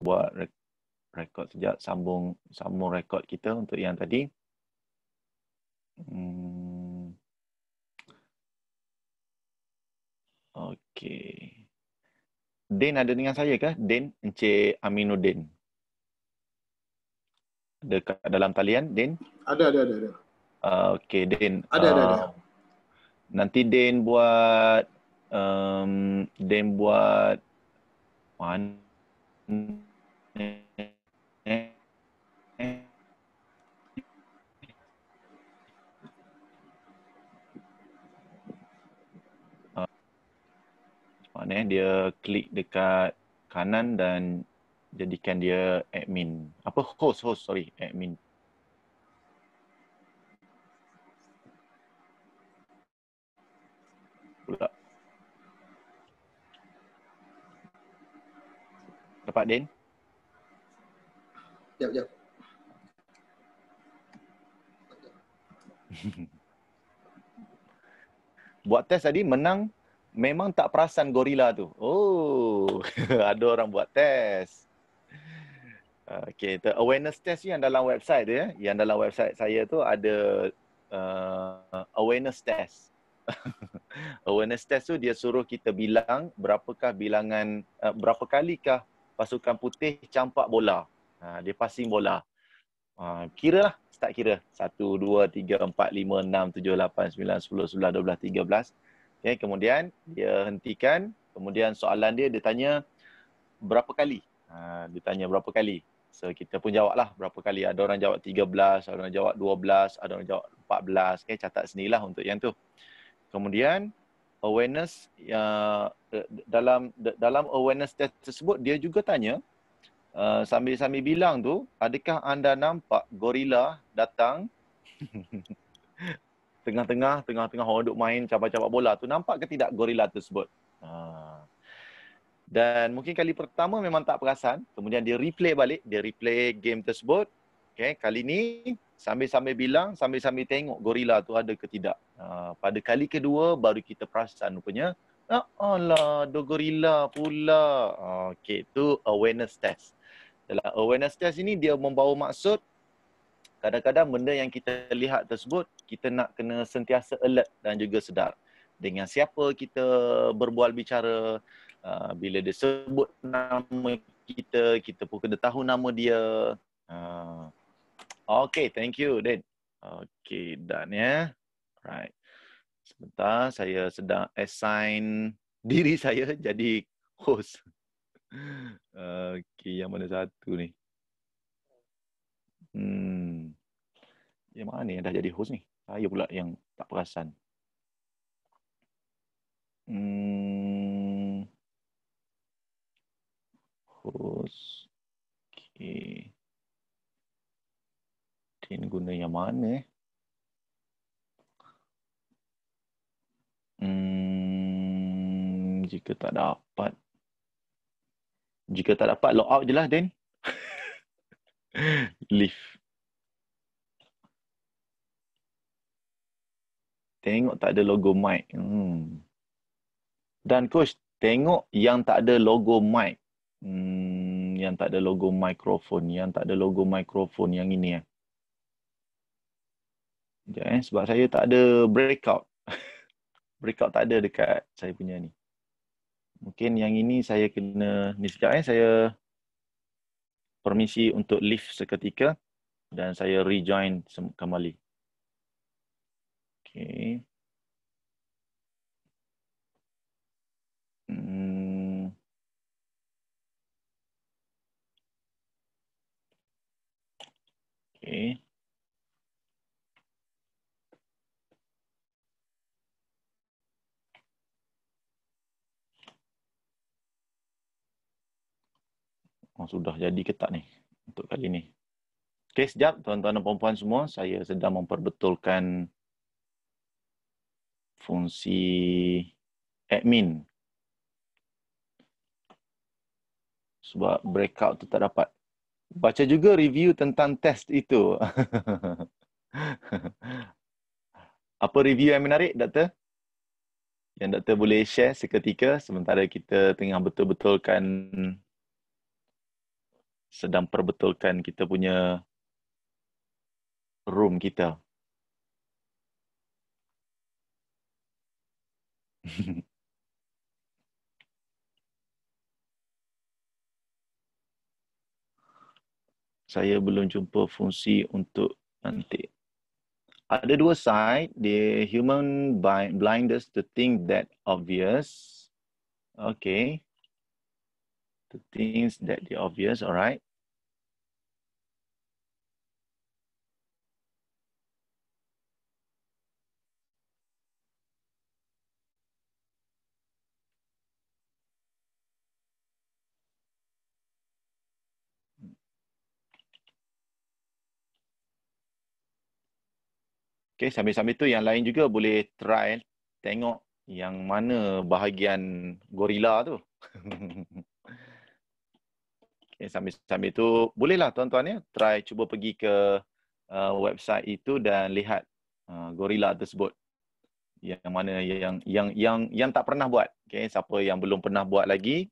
buat rekod sejak sambung sambung rekod kita untuk yang tadi. Hmm. Okey. Din ada dengan saya ke? Den, Encik Aminuddin. Ada kat dalam talian Den? Ada ada ada ada. Uh, okey Din. Ada ada ada. Uh, nanti Den buat um, Din buat one Maknanya dia klik dekat kanan dan jadikan dia admin. Apa host host sorry admin. Pula. Dapat Din? Jap jap. Buat test tadi menang memang tak perasan gorila tu. Oh, ada orang buat test. Okay, the awareness test yang dalam website dia, ya. yang dalam website saya tu ada uh, awareness test. awareness test tu dia suruh kita bilang berapakah bilangan, uh, berapa kalikah pasukan putih campak bola. Uh, dia passing bola. Uh, kira lah, start kira. Satu, dua, 1, 2, 3, 4, 5, 6, 7, sepuluh, 9, dua 11, tiga belas. Okay, kemudian dia hentikan. Kemudian soalan dia, dia tanya berapa kali? Uh, dia tanya berapa kali? So, kita pun jawablah berapa kali. Ada orang jawab 13, ada orang jawab 12, ada orang jawab 14. Okay, catat sendirilah untuk yang tu. Kemudian, awareness uh, dalam dalam awareness test tersebut, dia juga tanya uh, sambil-sambil uh, bilang tu, adakah anda nampak gorila datang tengah-tengah tengah-tengah orang duk main cabar-cabar bola tu nampak ke tidak gorila tersebut ha. dan mungkin kali pertama memang tak perasan kemudian dia replay balik dia replay game tersebut Okay, kali ni sambil-sambil bilang sambil-sambil tengok gorila tu ada ke tidak ha. pada kali kedua baru kita perasan rupanya Alah, ya ada gorila pula. Ha, okay, tu awareness test. Dalam awareness test ini, dia membawa maksud kadang-kadang benda yang kita lihat tersebut kita nak kena sentiasa alert dan juga sedar dengan siapa kita berbual bicara uh, bila dia sebut nama kita kita pun kena tahu nama dia uh, okay thank you Dan. okay done ya yeah. right sebentar saya sedang assign diri saya jadi host uh, okay yang mana satu ni Hmm. Yang mana yang dah jadi host ni? Saya pula yang tak perasan. Hmm. Host. Okay. Din guna yang mana eh? Hmm. Jika tak dapat. Jika tak dapat, log out je lah Din. Leaf. Tengok tak ada logo mic. Hmm. Dan coach, tengok yang tak ada logo mic. Hmm, yang tak ada logo mikrofon, yang tak ada logo mikrofon yang ini eh. Ya, eh, sebab saya tak ada breakout. breakout tak ada dekat saya punya ni. Mungkin yang ini saya kena ni sekejap eh saya permisi untuk lift seketika dan saya rejoin kembali. Okay. Hmm. Okay. Oh, sudah jadi ke tak ni untuk kali ni? Okay sekejap tuan-tuan dan perempuan semua. Saya sedang memperbetulkan fungsi admin. Sebab breakout tu tak dapat. Baca juga review tentang test itu. Apa review yang menarik, Doktor? Yang Doktor boleh share seketika sementara kita tengah betul-betulkan sedang perbetulkan kita punya room kita. Saya belum jumpa fungsi untuk nanti. Ada dua side, the human blindness to think that obvious. Okay the things that the obvious, all right? Okay, sambil-sambil tu yang lain juga boleh try tengok yang mana bahagian gorila tu. Ya, eh, sambil-sambil tu bolehlah tuan-tuan ya try cuba pergi ke uh, website itu dan lihat uh, gorila tersebut yang mana yang yang yang yang tak pernah buat. Okey, siapa yang belum pernah buat lagi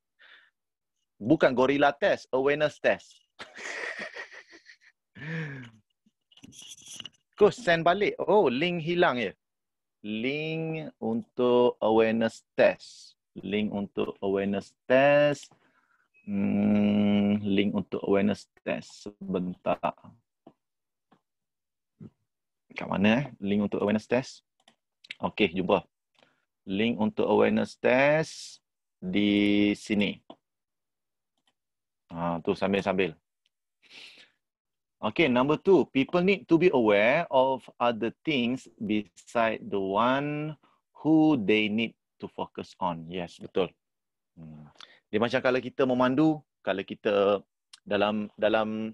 bukan gorila test, awareness test. Kau send balik. Oh, link hilang ya. Link untuk awareness test. Link untuk awareness test. Hmm, link untuk awareness test sebentar. Kat mana eh? Link untuk awareness test. Okey, jumpa. Link untuk awareness test di sini. Ha, tu sambil-sambil. Okay, number two. People need to be aware of other things beside the one who they need to focus on. Yes, betul. Hmm. Dia macam kalau kita memandu, kalau kita dalam dalam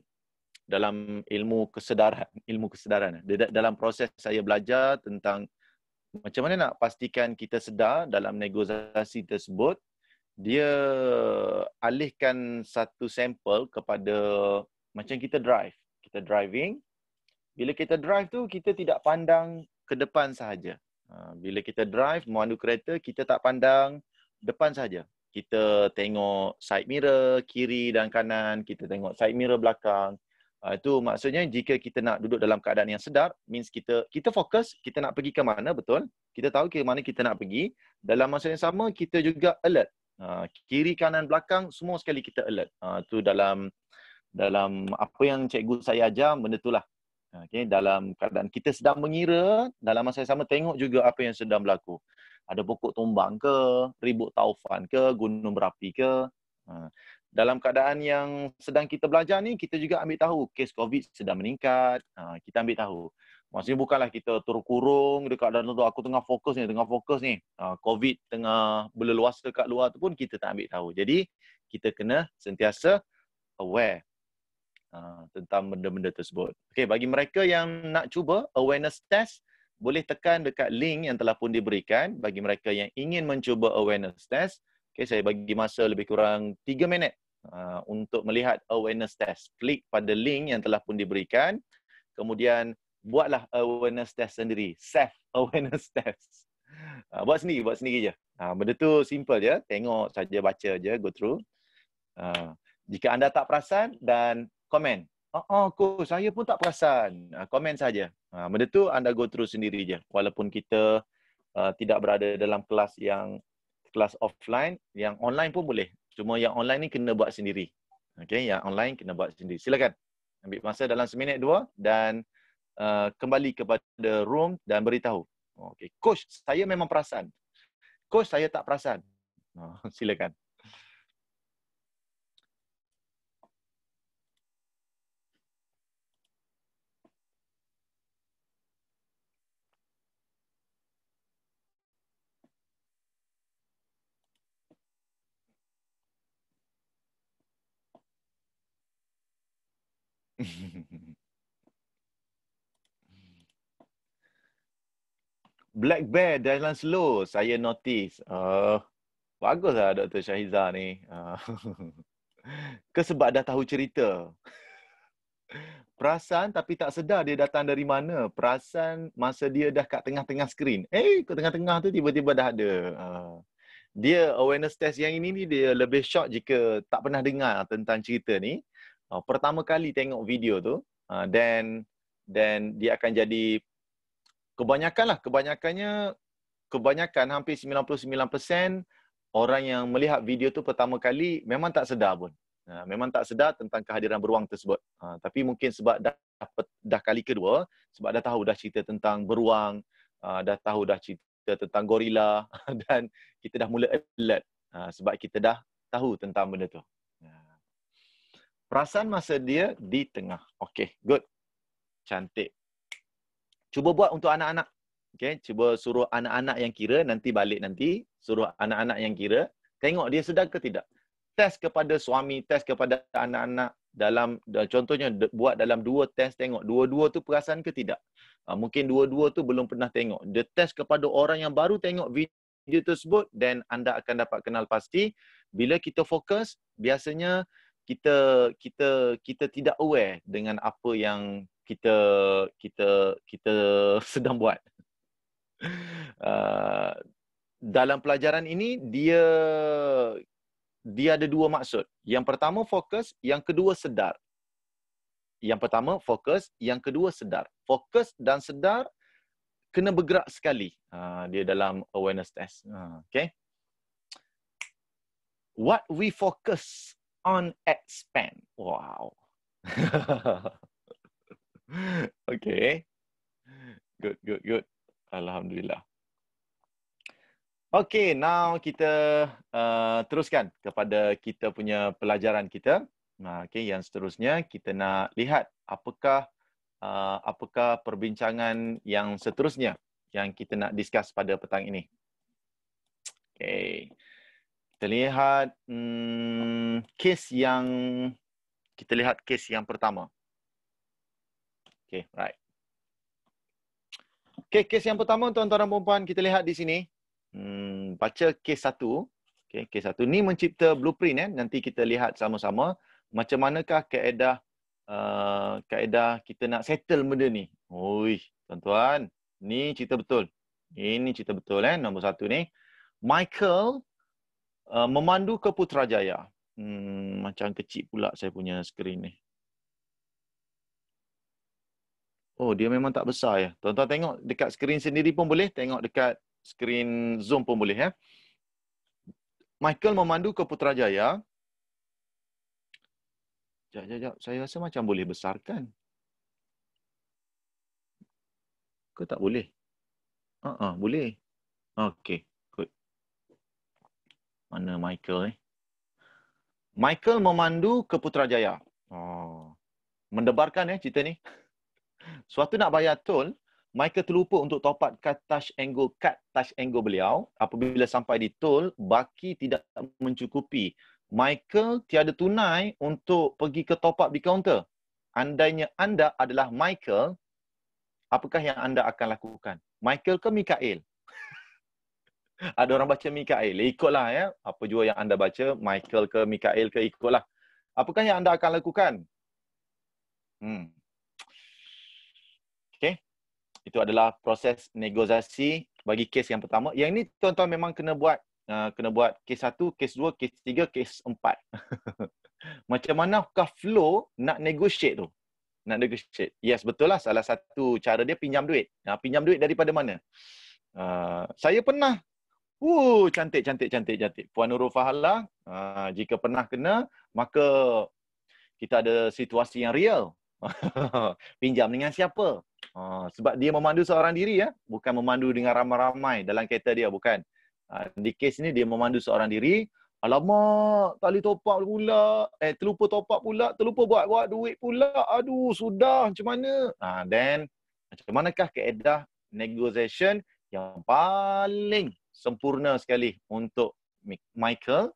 dalam ilmu kesedaran, ilmu kesedaran. Dalam proses saya belajar tentang macam mana nak pastikan kita sedar dalam negosiasi tersebut, dia alihkan satu sampel kepada macam kita drive, kita driving. Bila kita drive tu kita tidak pandang ke depan sahaja. Ha, bila kita drive memandu kereta, kita tak pandang depan saja kita tengok side mirror kiri dan kanan, kita tengok side mirror belakang. Uh, itu maksudnya jika kita nak duduk dalam keadaan yang sedar, means kita kita fokus, kita nak pergi ke mana, betul? Kita tahu ke mana kita nak pergi. Dalam masa yang sama, kita juga alert. Uh, kiri, kanan, belakang, semua sekali kita alert. Ah, itu uh, dalam dalam apa yang cikgu saya ajar, benda lah. Okay, dalam keadaan kita sedang mengira, dalam masa yang sama tengok juga apa yang sedang berlaku ada pokok tumbang ke, ribut taufan ke, gunung berapi ke. Ha. Dalam keadaan yang sedang kita belajar ni, kita juga ambil tahu kes COVID sedang meningkat. Ha, kita ambil tahu. Maksudnya bukanlah kita terkurung dekat dalam tu, aku tengah fokus ni, tengah fokus ni. Ha, COVID tengah berleluas dekat luar tu pun kita tak ambil tahu. Jadi, kita kena sentiasa aware tentang benda-benda tersebut. Okay, bagi mereka yang nak cuba awareness test, boleh tekan dekat link yang telah pun diberikan bagi mereka yang ingin mencuba awareness test. Okay, saya bagi masa lebih kurang 3 minit uh, untuk melihat awareness test. Klik pada link yang telah pun diberikan. Kemudian buatlah awareness test sendiri. Self awareness test. Uh, buat sendiri, buat sendiri je. Uh, benda tu simple je. Tengok saja, baca je, go through. Uh, jika anda tak perasan dan komen. Oh, oh, coach, saya pun tak perasan. Uh, komen saja. Ha, benda tu anda go through sendiri je. Walaupun kita uh, tidak berada dalam kelas yang kelas offline, yang online pun boleh. Cuma yang online ni kena buat sendiri. Okay, yang online kena buat sendiri. Silakan. Ambil masa dalam seminit dua dan uh, kembali kepada room dan beritahu. Okay. Coach, saya memang perasan. Coach, saya tak perasan. Oh, silakan. Black Bear Dylan Slow saya notice. Uh, baguslah Dr. Shahiza ni. Uh, ke sebab dah tahu cerita. Perasan tapi tak sedar dia datang dari mana. Perasan masa dia dah kat tengah-tengah skrin. Eh, kat tengah-tengah tu tiba-tiba dah ada. Uh, dia awareness test yang ini ni dia lebih shock jika tak pernah dengar tentang cerita ni uh, pertama kali tengok video tu dan ah, uh, dan dia akan jadi kebanyakanlah kebanyakannya kebanyakan hampir 99% orang yang melihat video tu pertama kali memang tak sedar pun. Ah, memang tak sedar tentang kehadiran beruang tersebut. Tapi mungkin sebab dah, dah kali kedua, sebab dah tahu dah cerita tentang beruang, dah tahu dah cerita tentang gorila dan kita dah mula alert sebab kita dah tahu tentang benda tu. Perasan masa dia di tengah. Okay, good. Cantik. Cuba buat untuk anak-anak. Okay, cuba suruh anak-anak yang kira nanti balik nanti. Suruh anak-anak yang kira. Tengok dia sedar ke tidak. Test kepada suami, test kepada anak-anak. Dalam contohnya buat dalam dua test tengok dua-dua tu perasan ke tidak. Ah, mungkin dua-dua tu belum pernah tengok. The test kepada orang yang baru tengok video tersebut dan anda akan dapat kenal pasti bila kita fokus biasanya kita kita kita tidak aware dengan apa yang kita kita kita sedang buat. Uh, dalam pelajaran ini dia dia ada dua maksud. Yang pertama fokus, yang kedua sedar. Yang pertama fokus, yang kedua sedar. Fokus dan sedar kena bergerak sekali. Uh, dia dalam awareness test. Uh, okay. What we focus on expand. Wow. okay. Good, good, good. Alhamdulillah. Okay, now kita uh, teruskan kepada kita punya pelajaran kita. Nah, okay, yang seterusnya kita nak lihat apakah uh, apakah perbincangan yang seterusnya yang kita nak discuss pada petang ini. Okay. Kita lihat hmm, kes yang kita lihat kes yang pertama. Okay, right. Okay, kes yang pertama tuan-tuan dan puan-puan kita lihat di sini. Hmm, baca kes satu. Okay, kes satu ni mencipta blueprint eh. Nanti kita lihat sama-sama macam manakah kaedah uh, kaedah kita nak settle benda ni. Oi, tuan-tuan, ni cerita betul. Ini cerita betul eh nombor satu ni. Michael Uh, memandu ke Putrajaya. Hmm, macam kecil pula saya punya skrin ni. Oh, dia memang tak besar ya. Tuan-tuan tengok dekat skrin sendiri pun boleh. Tengok dekat skrin Zoom pun boleh ya. Michael memandu ke Putrajaya. Sekejap, sekejap, sekejap. Saya rasa macam boleh besarkan. Ke tak boleh? Uh-uh, boleh. Okey. Mana Michael Eh? Michael memandu ke Putrajaya. Oh. Mendebarkan eh cerita ni. Suatu nak bayar tol, Michael terlupa untuk top up kad touch angle kad touch angle beliau. Apabila sampai di tol, baki tidak mencukupi. Michael tiada tunai untuk pergi ke top up di kaunter. Andainya anda adalah Michael, apakah yang anda akan lakukan? Michael ke Mikael? ada orang baca Mikael. Eh, ikutlah ya. Apa jua yang anda baca, Michael ke Mikael ke ikutlah. Apakah yang anda akan lakukan? Hmm. Okay. Itu adalah proses negosiasi bagi kes yang pertama. Yang ini tuan-tuan memang kena buat uh, kena buat kes satu, kes dua, kes tiga, kes empat. Macam mana flow nak negotiate tu? Nak negotiate. Yes, betul lah. Salah satu cara dia pinjam duit. Uh, pinjam duit daripada mana? Uh, saya pernah Uh, cantik, cantik, cantik, cantik. Puan Nurul Fahala, uh, jika pernah kena, maka kita ada situasi yang real. Pinjam dengan siapa? Uh, sebab dia memandu seorang diri, ya. bukan memandu dengan ramai-ramai dalam kereta dia, bukan. Uh, di kes ini dia memandu seorang diri. Alamak, tali top up pula. Eh, terlupa top up pula. Terlupa buat-buat duit pula. Aduh, sudah. Macam mana? Uh, then, macam manakah keedah negotiation yang paling sempurna sekali untuk Michael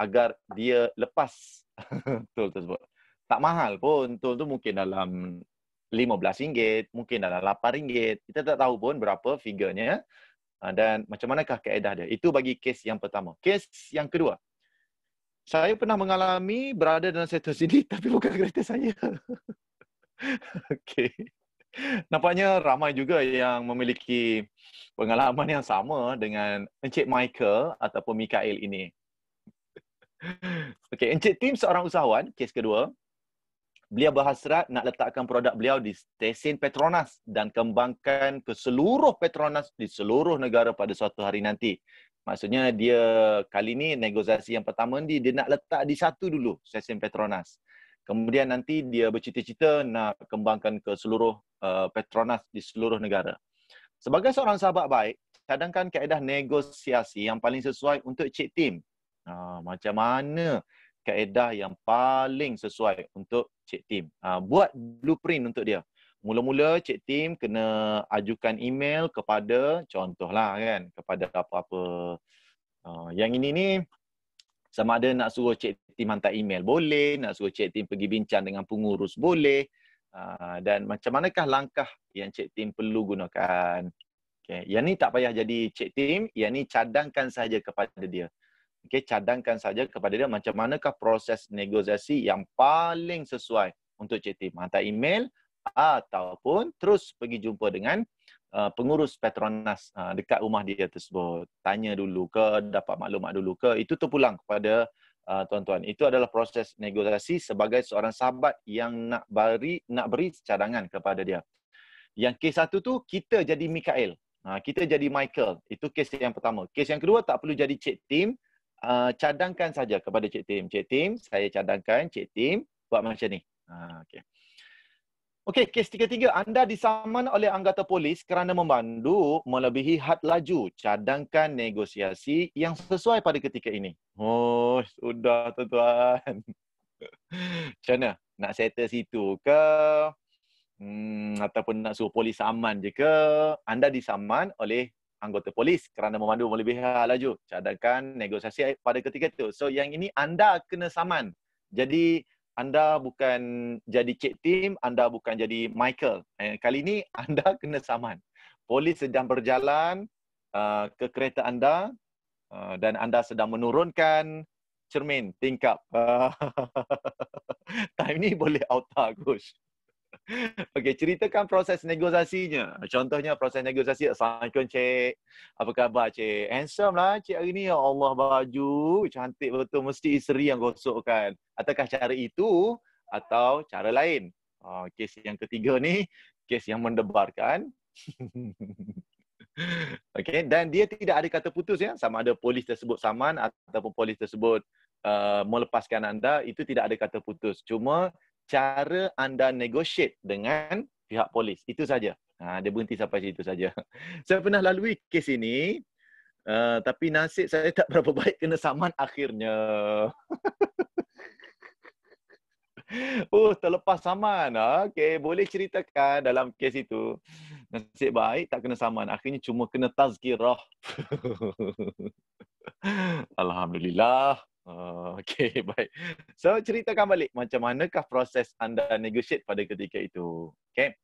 agar dia lepas tool tersebut. Tak mahal pun tool tu mungkin dalam RM15, mungkin dalam RM8. Kita tak tahu pun berapa figurnya ah, dan macam manakah kaedah dia. Itu bagi kes yang pertama. Kes yang kedua. Saya pernah mengalami berada dalam situasi ini tapi bukan kereta saya. Okey. Nampaknya ramai juga yang memiliki pengalaman yang sama dengan Encik Michael ataupun Mikael ini. Okey, Encik Tim seorang usahawan, kes kedua. Beliau berhasrat nak letakkan produk beliau di stesen Petronas dan kembangkan ke seluruh Petronas di seluruh negara pada suatu hari nanti. Maksudnya dia kali ni negosiasi yang pertama ni dia nak letak di satu dulu stesen Petronas. Kemudian nanti dia bercita-cita nak kembangkan ke seluruh uh, Petronas di seluruh negara. Sebagai seorang sahabat baik, cadangkan kaedah negosiasi yang paling sesuai untuk Cik Tim. Ha, macam mana kaedah yang paling sesuai untuk Cik Tim? Ha, buat blueprint untuk dia. Mula-mula Cik Tim kena ajukan email kepada, contohlah kan, kepada apa-apa. Ha, yang ini ni, sama ada nak suruh cik Tim hantar email boleh, nak suruh cik Tim pergi bincang dengan pengurus boleh. Uh, dan macam manakah langkah yang cik Tim perlu gunakan. Okay. Yang ni tak payah jadi cik Tim, yang ni cadangkan saja kepada dia. Okay, cadangkan saja kepada dia macam manakah proses negosiasi yang paling sesuai untuk cik Tim. Hantar email ataupun terus pergi jumpa dengan Uh, pengurus Petronas uh, dekat rumah dia tersebut. Tanya dulu ke, dapat maklumat dulu ke. Itu tu pulang kepada uh, tuan-tuan. Itu adalah proses negosiasi sebagai seorang sahabat yang nak beri, nak beri cadangan kepada dia. Yang kes satu tu, kita jadi Mikael. Uh, kita jadi Michael. Itu kes yang pertama. Kes yang kedua, tak perlu jadi Cik Tim. Uh, cadangkan saja kepada Cik Tim. Cik Tim, saya cadangkan. Cik Tim, buat macam ni. Uh, okay. Okey, kes tiga anda disaman oleh anggota polis kerana memandu melebihi had laju. Cadangkan negosiasi yang sesuai pada ketika ini. Oh, sudah tuan-tuan. Macam mana? Nak settle situ ke? Hmm, ataupun nak suruh polis saman je ke? Anda disaman oleh anggota polis kerana memandu melebihi had laju. Cadangkan negosiasi pada ketika itu. So, yang ini anda kena saman. Jadi, anda bukan jadi cik Tim, anda bukan jadi Michael. Eh, kali ini anda kena saman. Polis sedang berjalan uh, ke kereta anda uh, dan anda sedang menurunkan cermin tingkap. Uh, time ni boleh auta, Gus. Okey, ceritakan proses negosiasinya. Contohnya proses negosiasi. Assalamualaikum, Cik. Apa khabar, Cik? Handsome lah, Cik hari ni. Ya Allah, baju. Cantik betul. Mesti isteri yang gosokkan. Ataukah cara itu atau cara lain? Oh, kes yang ketiga ni, kes yang mendebarkan. Okey, dan dia tidak ada kata putus ya. Sama ada polis tersebut saman ataupun polis tersebut uh, melepaskan anda, itu tidak ada kata putus. Cuma cara anda negotiate dengan pihak polis. Itu saja. Ha, dia berhenti sampai situ saja. Saya pernah lalui kes ini, uh, tapi nasib saya tak berapa baik kena saman akhirnya. oh, terlepas saman. Okay, boleh ceritakan dalam kes itu. Nasib baik tak kena saman. Akhirnya cuma kena tazkirah. Alhamdulillah. Uh, okay, baik. So, ceritakan balik macam manakah proses anda negotiate pada ketika itu. Okay.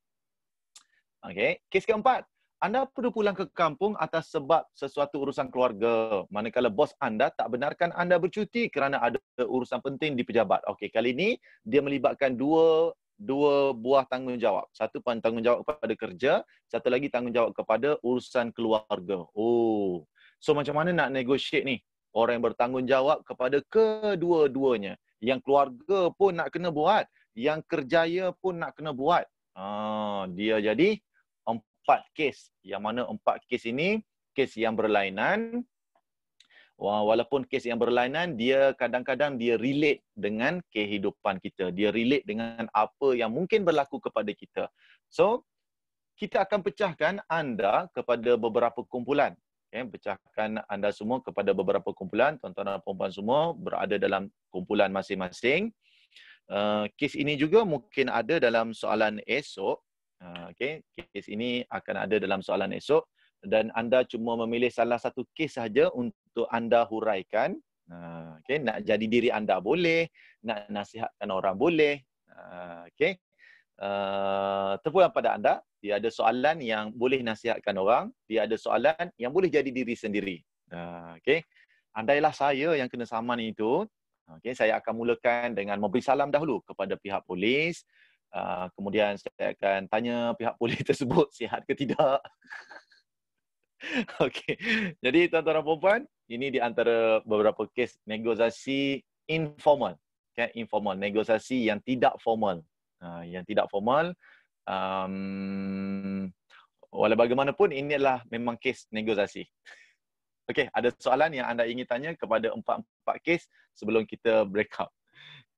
Okay, kes keempat. Anda perlu pulang ke kampung atas sebab sesuatu urusan keluarga. Manakala bos anda tak benarkan anda bercuti kerana ada urusan penting di pejabat. Okay. kali ini dia melibatkan dua dua buah tanggungjawab. Satu pun tanggungjawab kepada kerja, satu lagi tanggungjawab kepada urusan keluarga. Oh. So macam mana nak negotiate ni? orang yang bertanggungjawab kepada kedua-duanya. Yang keluarga pun nak kena buat, yang kerjaya pun nak kena buat. Ha, dia jadi empat kes. Yang mana empat kes ini, kes yang berlainan. Walaupun kes yang berlainan, dia kadang-kadang dia relate dengan kehidupan kita. Dia relate dengan apa yang mungkin berlaku kepada kita. So, kita akan pecahkan anda kepada beberapa kumpulan. Okay, ya, pecahkan anda semua kepada beberapa kumpulan. Tuan-tuan dan perempuan semua berada dalam kumpulan masing-masing. Uh, kes ini juga mungkin ada dalam soalan esok. Uh, okay. Kes ini akan ada dalam soalan esok. Dan anda cuma memilih salah satu kes saja untuk anda huraikan. Uh, okay. Nak jadi diri anda boleh. Nak nasihatkan orang boleh. Uh, okay. Ah, terpulang pada anda. Dia ada soalan yang boleh nasihatkan orang. Dia ada soalan yang boleh jadi diri sendiri. Uh, ah, okay. Andailah saya yang kena saman itu, okay, saya akan mulakan dengan memberi salam dahulu kepada pihak polis. Uh, kemudian saya akan tanya pihak polis tersebut sihat ke tidak. okay. Jadi tuan-tuan dan puan ini di antara beberapa kes negosiasi informal. Okay, informal, negosiasi yang tidak formal. Ah, yang tidak formal um, walau bagaimanapun ini adalah memang kes negosiasi Okey, ada soalan yang anda ingin tanya kepada empat-empat kes sebelum kita break up.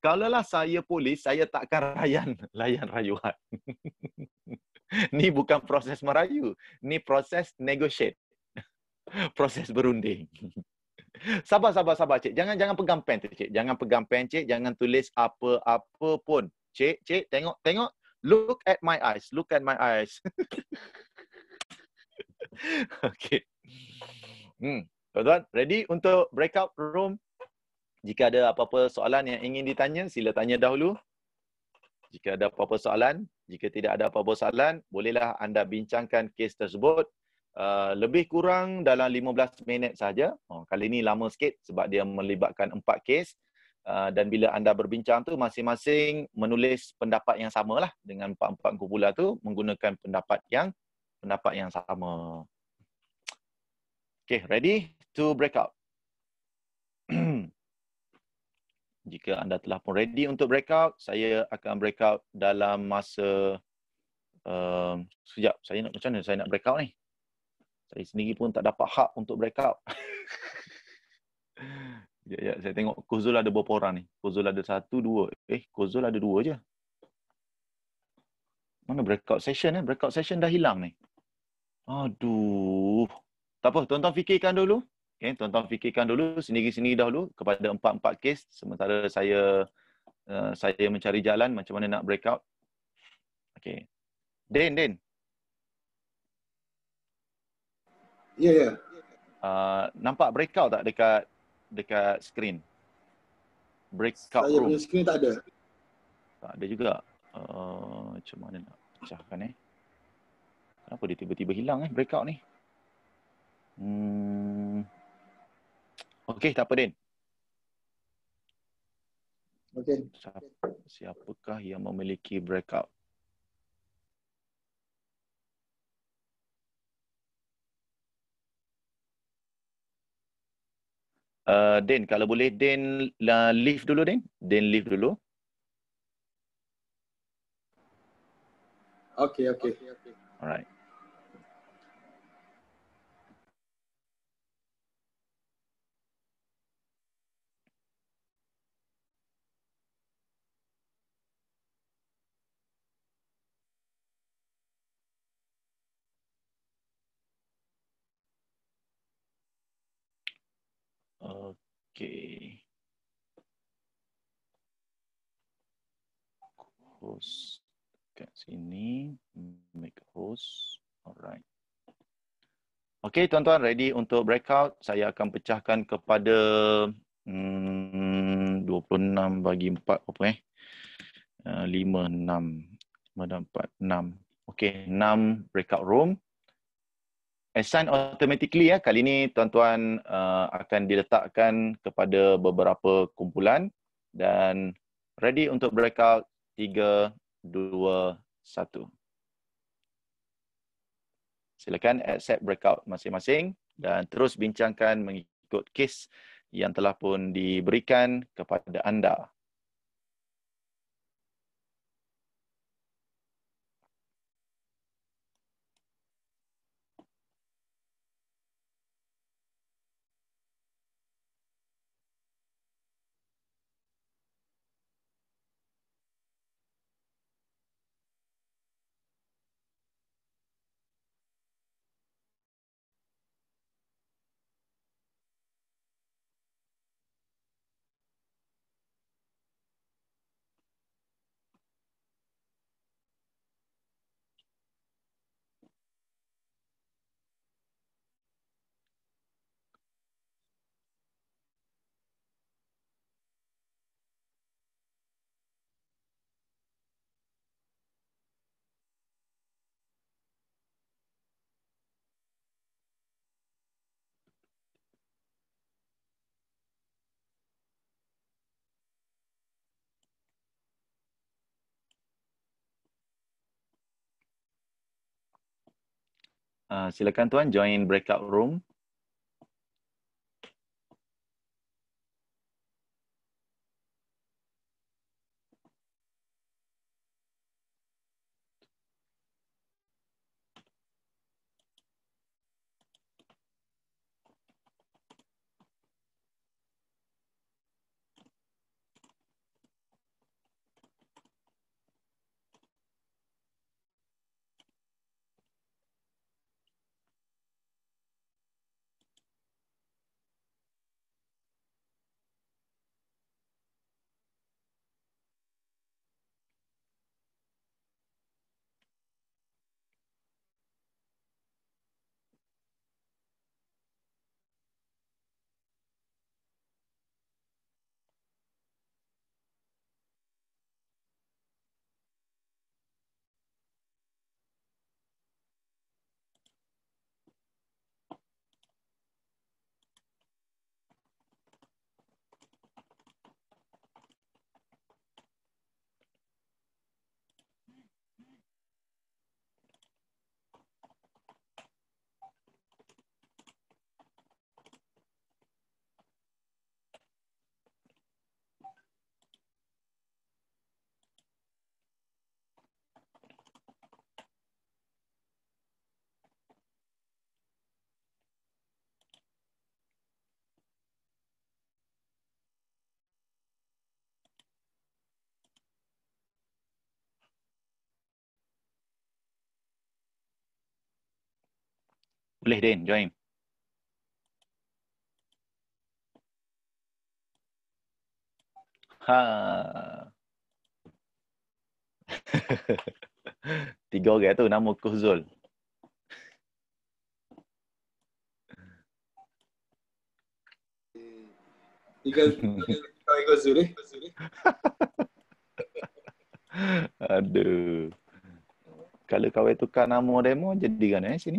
Kalaulah saya polis, saya takkan rayan layan rayuan. ni bukan proses merayu, ni proses negotiate. proses berunding. sabar, sabar, sabar, cik. Jangan jangan pegang pen, cik. Jangan pegang pen, cik. Jangan tulis apa-apa pun. Cik, cik, tengok, tengok. Look at my eyes. Look at my eyes. okay. Hmm. Tuan-tuan, ready untuk breakout room? Jika ada apa-apa soalan yang ingin ditanya, sila tanya dahulu. Jika ada apa-apa soalan, jika tidak ada apa-apa soalan, bolehlah anda bincangkan kes tersebut. Uh, lebih kurang dalam 15 minit saja. Oh, kali ini lama sikit sebab dia melibatkan 4 kes. Ah, dan bila anda berbincang tu masing-masing menulis pendapat yang sama lah dengan empat-empat kumpulan tu menggunakan pendapat yang pendapat yang sama. Okay, ready to break out. Jika anda telah pun ready untuk break out, saya akan break out dalam masa uh, sekejap. Saya nak macam mana saya nak break out ni? Saya sendiri pun tak dapat hak untuk break out. Ya, ya, saya tengok Kozul ada berapa orang ni? Kozul ada satu, dua. Eh, Kozul ada dua je. Mana breakout session ni? Eh? Breakout session dah hilang ni. Aduh. Tak apa, tuan-tuan fikirkan dulu. Okay, eh, tuan-tuan fikirkan dulu sendiri-sendiri dahulu kepada empat-empat kes sementara saya uh, saya mencari jalan macam mana nak breakout. Okay. Din, Din. Ya, yeah, ya. Yeah. Uh, nampak breakout tak dekat dekat screen? Breakout room. Saya punya screen tak ada. Tak ada juga. Uh, macam uh, mana nak pecahkan eh? Kenapa dia tiba-tiba hilang eh breakout ni? Hmm. Okay, tak apa Din. Okay. Siapakah yang memiliki breakout? Uh, kalau boleh Din uh, leave dulu Din. Din leave dulu. okay. okay, okay. Alright. Okay. Host kat sini. Make host. Alright. Okay tuan-tuan ready untuk breakout. Saya akan pecahkan kepada hmm, 26 bagi 4 apa eh. Uh, 5, 6. 5, 4, 6. Okay, 6 breakout room assign automatically ya. Kali ini tuan-tuan uh, akan diletakkan kepada beberapa kumpulan dan ready untuk breakout 3 2 1. Silakan accept breakout masing-masing dan terus bincangkan mengikut kes yang telah pun diberikan kepada anda. Ah, silakan tuan join breakout room Boleh Din, join. Ha. Tiga orang tu nama Kuzul. Tiga Kuzul eh. Aduh. Kalau kau tukar nama demo jadi kan eh sini.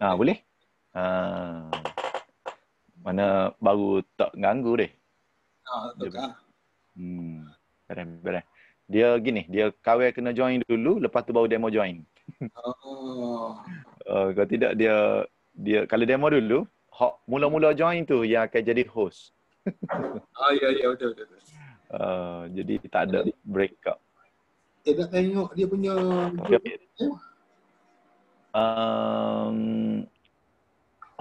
Ha, boleh? Ha. Mana baru tak ganggu deh. Ha, betul ah. Hmm. Beren, beren. Dia gini, dia kawe kena join dulu, lepas tu baru demo join. Oh. Uh, kalau tidak dia dia kalau demo dulu, hok mula-mula join tu yang akan jadi host. Oh ya ya betul betul. Uh, jadi tak ada break up. Dia nak tengok dia punya okay. Um,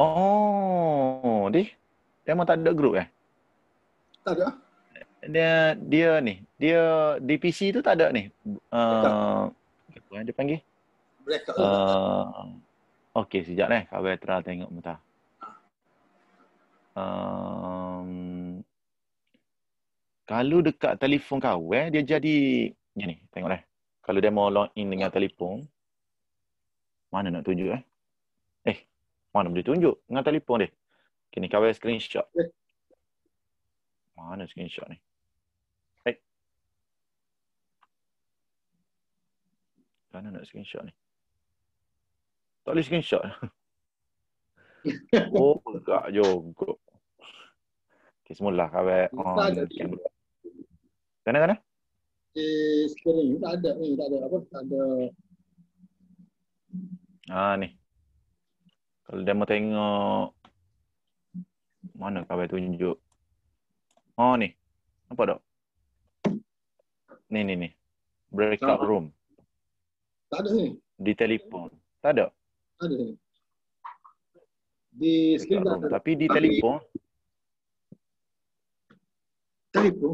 oh, dia memang tak ada grup eh? Tak ada. Dia dia ni, dia DPC tu tak ada ni. Uh, apa eh, dia panggil? Breakout. Uh, Okey, sekejap eh. Kak Vetra tengok mentah. Um, kalau dekat telefon kau eh, dia jadi ni, tengok eh. Kalau dia mau log in dengan telefon, mana nak tunjuk eh? Eh, mana boleh tunjuk dengan telefon dia? Okay, ni kawal screenshot. Ya. Mana screenshot ni? Eh. Mana nak screenshot ni? Tak boleh screenshot. oh, tak juga. Okay, semula kawal. Oh, Kena-kena? Eh, sekarang ni tak ada ni, eh, tak ada apa, tak ada Ha ah, ni. Kalau demo tengok mana kau tunjuk. Oh ni. Apa dok? Ni ni ni. Breakout tak room. Tak ada sini. Di telefon. Tak ada. Tak ada Di screen room. Ada. Tapi di Tapi... telefon. Telefon.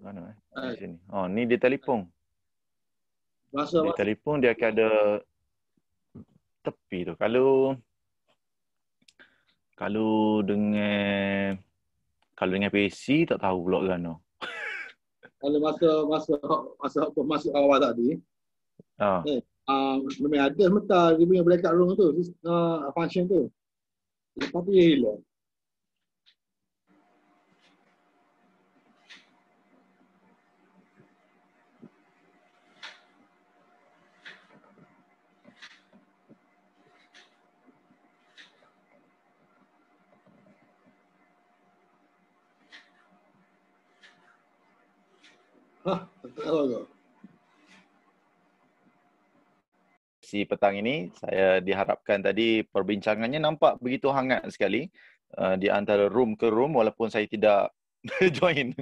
Mana eh? Di Oh, ni di telefon. Bahasa di telefon dia akan ada tepi tu. Kalau kalau dengan kalau dengan PC tak tahu pula kan Kalau masa masa masa apa masuk awal tadi. Ha. Eh, ah. memang ada mentah dia punya blackout room tu. Uh, function tu. Tapi hilang. Si petang ini saya diharapkan tadi perbincangannya nampak begitu hangat sekali uh, di antara room ke room walaupun saya tidak join.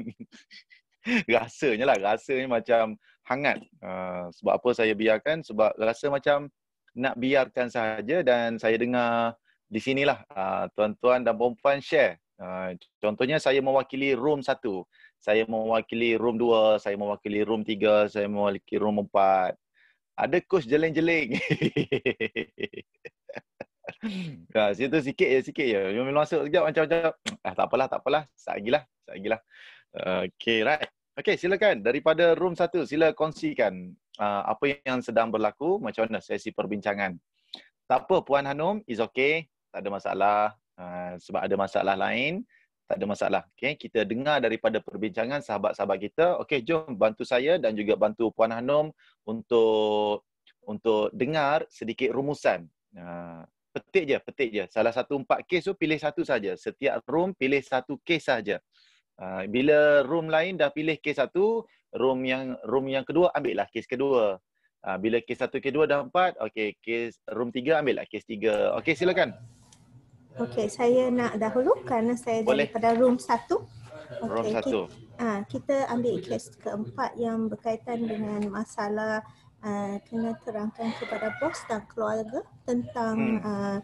rasanya lah, rasanya macam hangat. Uh, sebab apa saya biarkan? Sebab rasa macam nak biarkan saja dan saya dengar di sinilah uh, tuan-tuan dan perempuan share. Uh, contohnya saya mewakili room satu saya mewakili room 2, saya mewakili room 3, saya mewakili room 4. Ada coach jeling-jeling. Ha, situ sikit je, sikit je. Dia masuk sekejap macam-macam. Ah, tak apalah, tak apalah. Sat lagi lah, sat lagi lah. Okay, right. Okay, silakan. Daripada room satu, sila kongsikan uh, apa yang sedang berlaku, macam mana sesi perbincangan. Tak apa, Puan Hanum, is okay. Tak ada masalah. Uh, sebab ada masalah lain tak ada masalah. Okay? Kita dengar daripada perbincangan sahabat-sahabat kita, okay, jom bantu saya dan juga bantu Puan Hanum untuk untuk dengar sedikit rumusan. Uh, petik je, petik je. Salah satu empat kes tu pilih satu saja. Setiap room pilih satu kes saja. Uh, bila room lain dah pilih kes satu, room yang room yang kedua ambil lah kes kedua. Uh, bila kes satu, kes dua dah empat, okay, kes room tiga ambil lah kes tiga. Okay, silakan. Uh. Okey, saya nak dahulu kerana saya Boleh. daripada room satu. Okay, room satu. Kita, ah, ha, kita ambil kes keempat yang berkaitan dengan masalah uh, kena terangkan kepada bos dan keluarga tentang hmm. uh,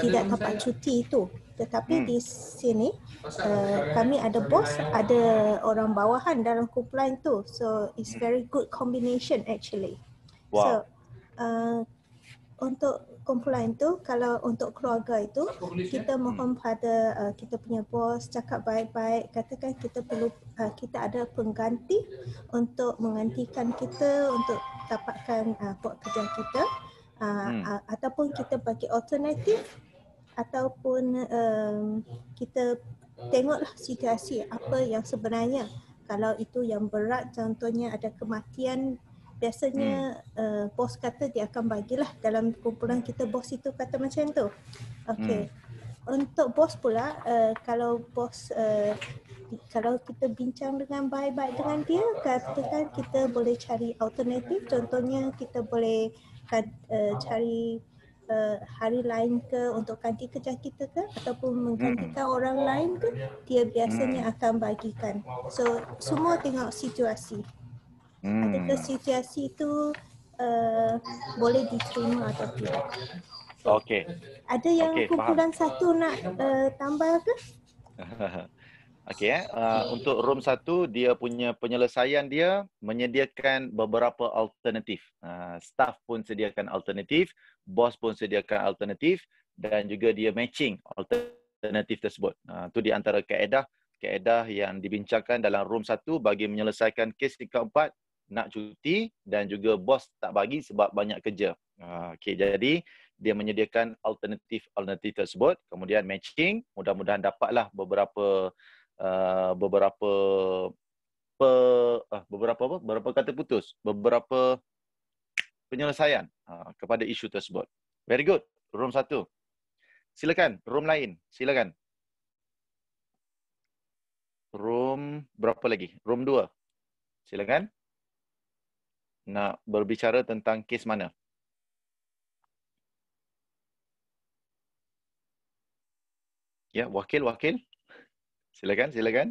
tidak dapat cuti itu. Tetapi hmm. di sini uh, kami ada bos, ada orang bawahan dalam kumpulan itu. So it's very good combination actually. Wow. So, uh, untuk kumpulan itu kalau untuk keluarga itu kita mohon hmm. pada uh, kita punya bos cakap baik-baik katakan kita perlu uh, kita ada pengganti untuk menggantikan kita untuk dapatkan uh, buat kerja kita uh, hmm. uh, ataupun kita bagi alternatif ataupun um, kita tengoklah situasi apa yang sebenarnya kalau itu yang berat contohnya ada kematian biasanya hmm. uh, bos kata dia akan bagilah dalam kumpulan kita bos itu kata macam tu. Okey. Hmm. Untuk bos pula uh, kalau bos uh, kalau kita bincang dengan baik-baik dengan dia katakan kita boleh cari alternatif contohnya kita boleh uh, cari Uh, hari lain ke untuk ganti kerja kita ke ataupun menggantikan hmm. orang lain ke dia biasanya hmm. akan bagikan so semua tengok situasi hmm. adakah situasi itu uh, eh, boleh diterima atau tidak. Okey. Ada yang okay, kumpulan faham. satu nak uh, tambah ke? Okey, eh? okay. Eh, untuk room satu, dia punya penyelesaian dia menyediakan beberapa alternatif. Uh, staff pun sediakan alternatif, bos pun sediakan alternatif dan juga dia matching alternatif tersebut. Itu uh, di antara kaedah, kaedah yang dibincangkan dalam room satu bagi menyelesaikan kes tingkat empat nak cuti dan juga bos tak bagi sebab banyak kerja. Uh, okay, jadi dia menyediakan alternatif-alternatif tersebut. Kemudian matching, mudah-mudahan dapatlah beberapa uh, beberapa pe, uh, beberapa apa? Beberapa kata putus, beberapa penyelesaian uh, kepada isu tersebut. Very good. Room satu. Silakan, room lain. Silakan. Room berapa lagi? Room dua. Silakan nak berbicara tentang kes mana? Ya, wakil, wakil. Silakan, silakan.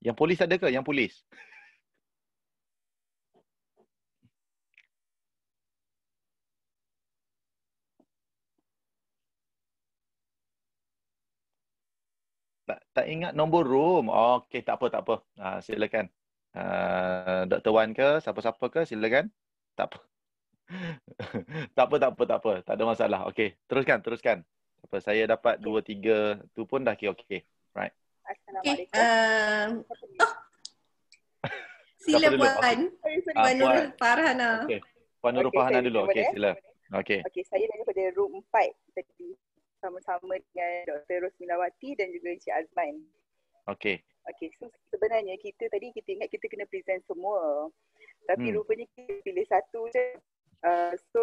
Yang polis ada ke? Yang polis. tak ingat nombor room. Okey, tak apa, tak apa. Ha, silakan. Uh, ha, Dr. Wan ke, siapa-siapa ke, silakan. Tak apa. tak apa, tak apa, tak apa. Tak ada masalah. Okey, teruskan, teruskan. Apa, saya dapat okay. dua, tiga tu pun dah okey. Okay. Right. Okay. Um, ehm, oh. sila Puan. Ah, Puan, Puan. Puan Nurul Farhana. Okay. Puan Nurul okay, Farhana dulu. Okey, sila. Okey. saya nanya pada room 4 tadi sama-sama dengan Dr. Rosminawati dan juga Encik Azman. Okay. Okey, so sebenarnya kita tadi kita ingat kita kena present semua. Tapi hmm. rupanya kita pilih satu je. Uh, so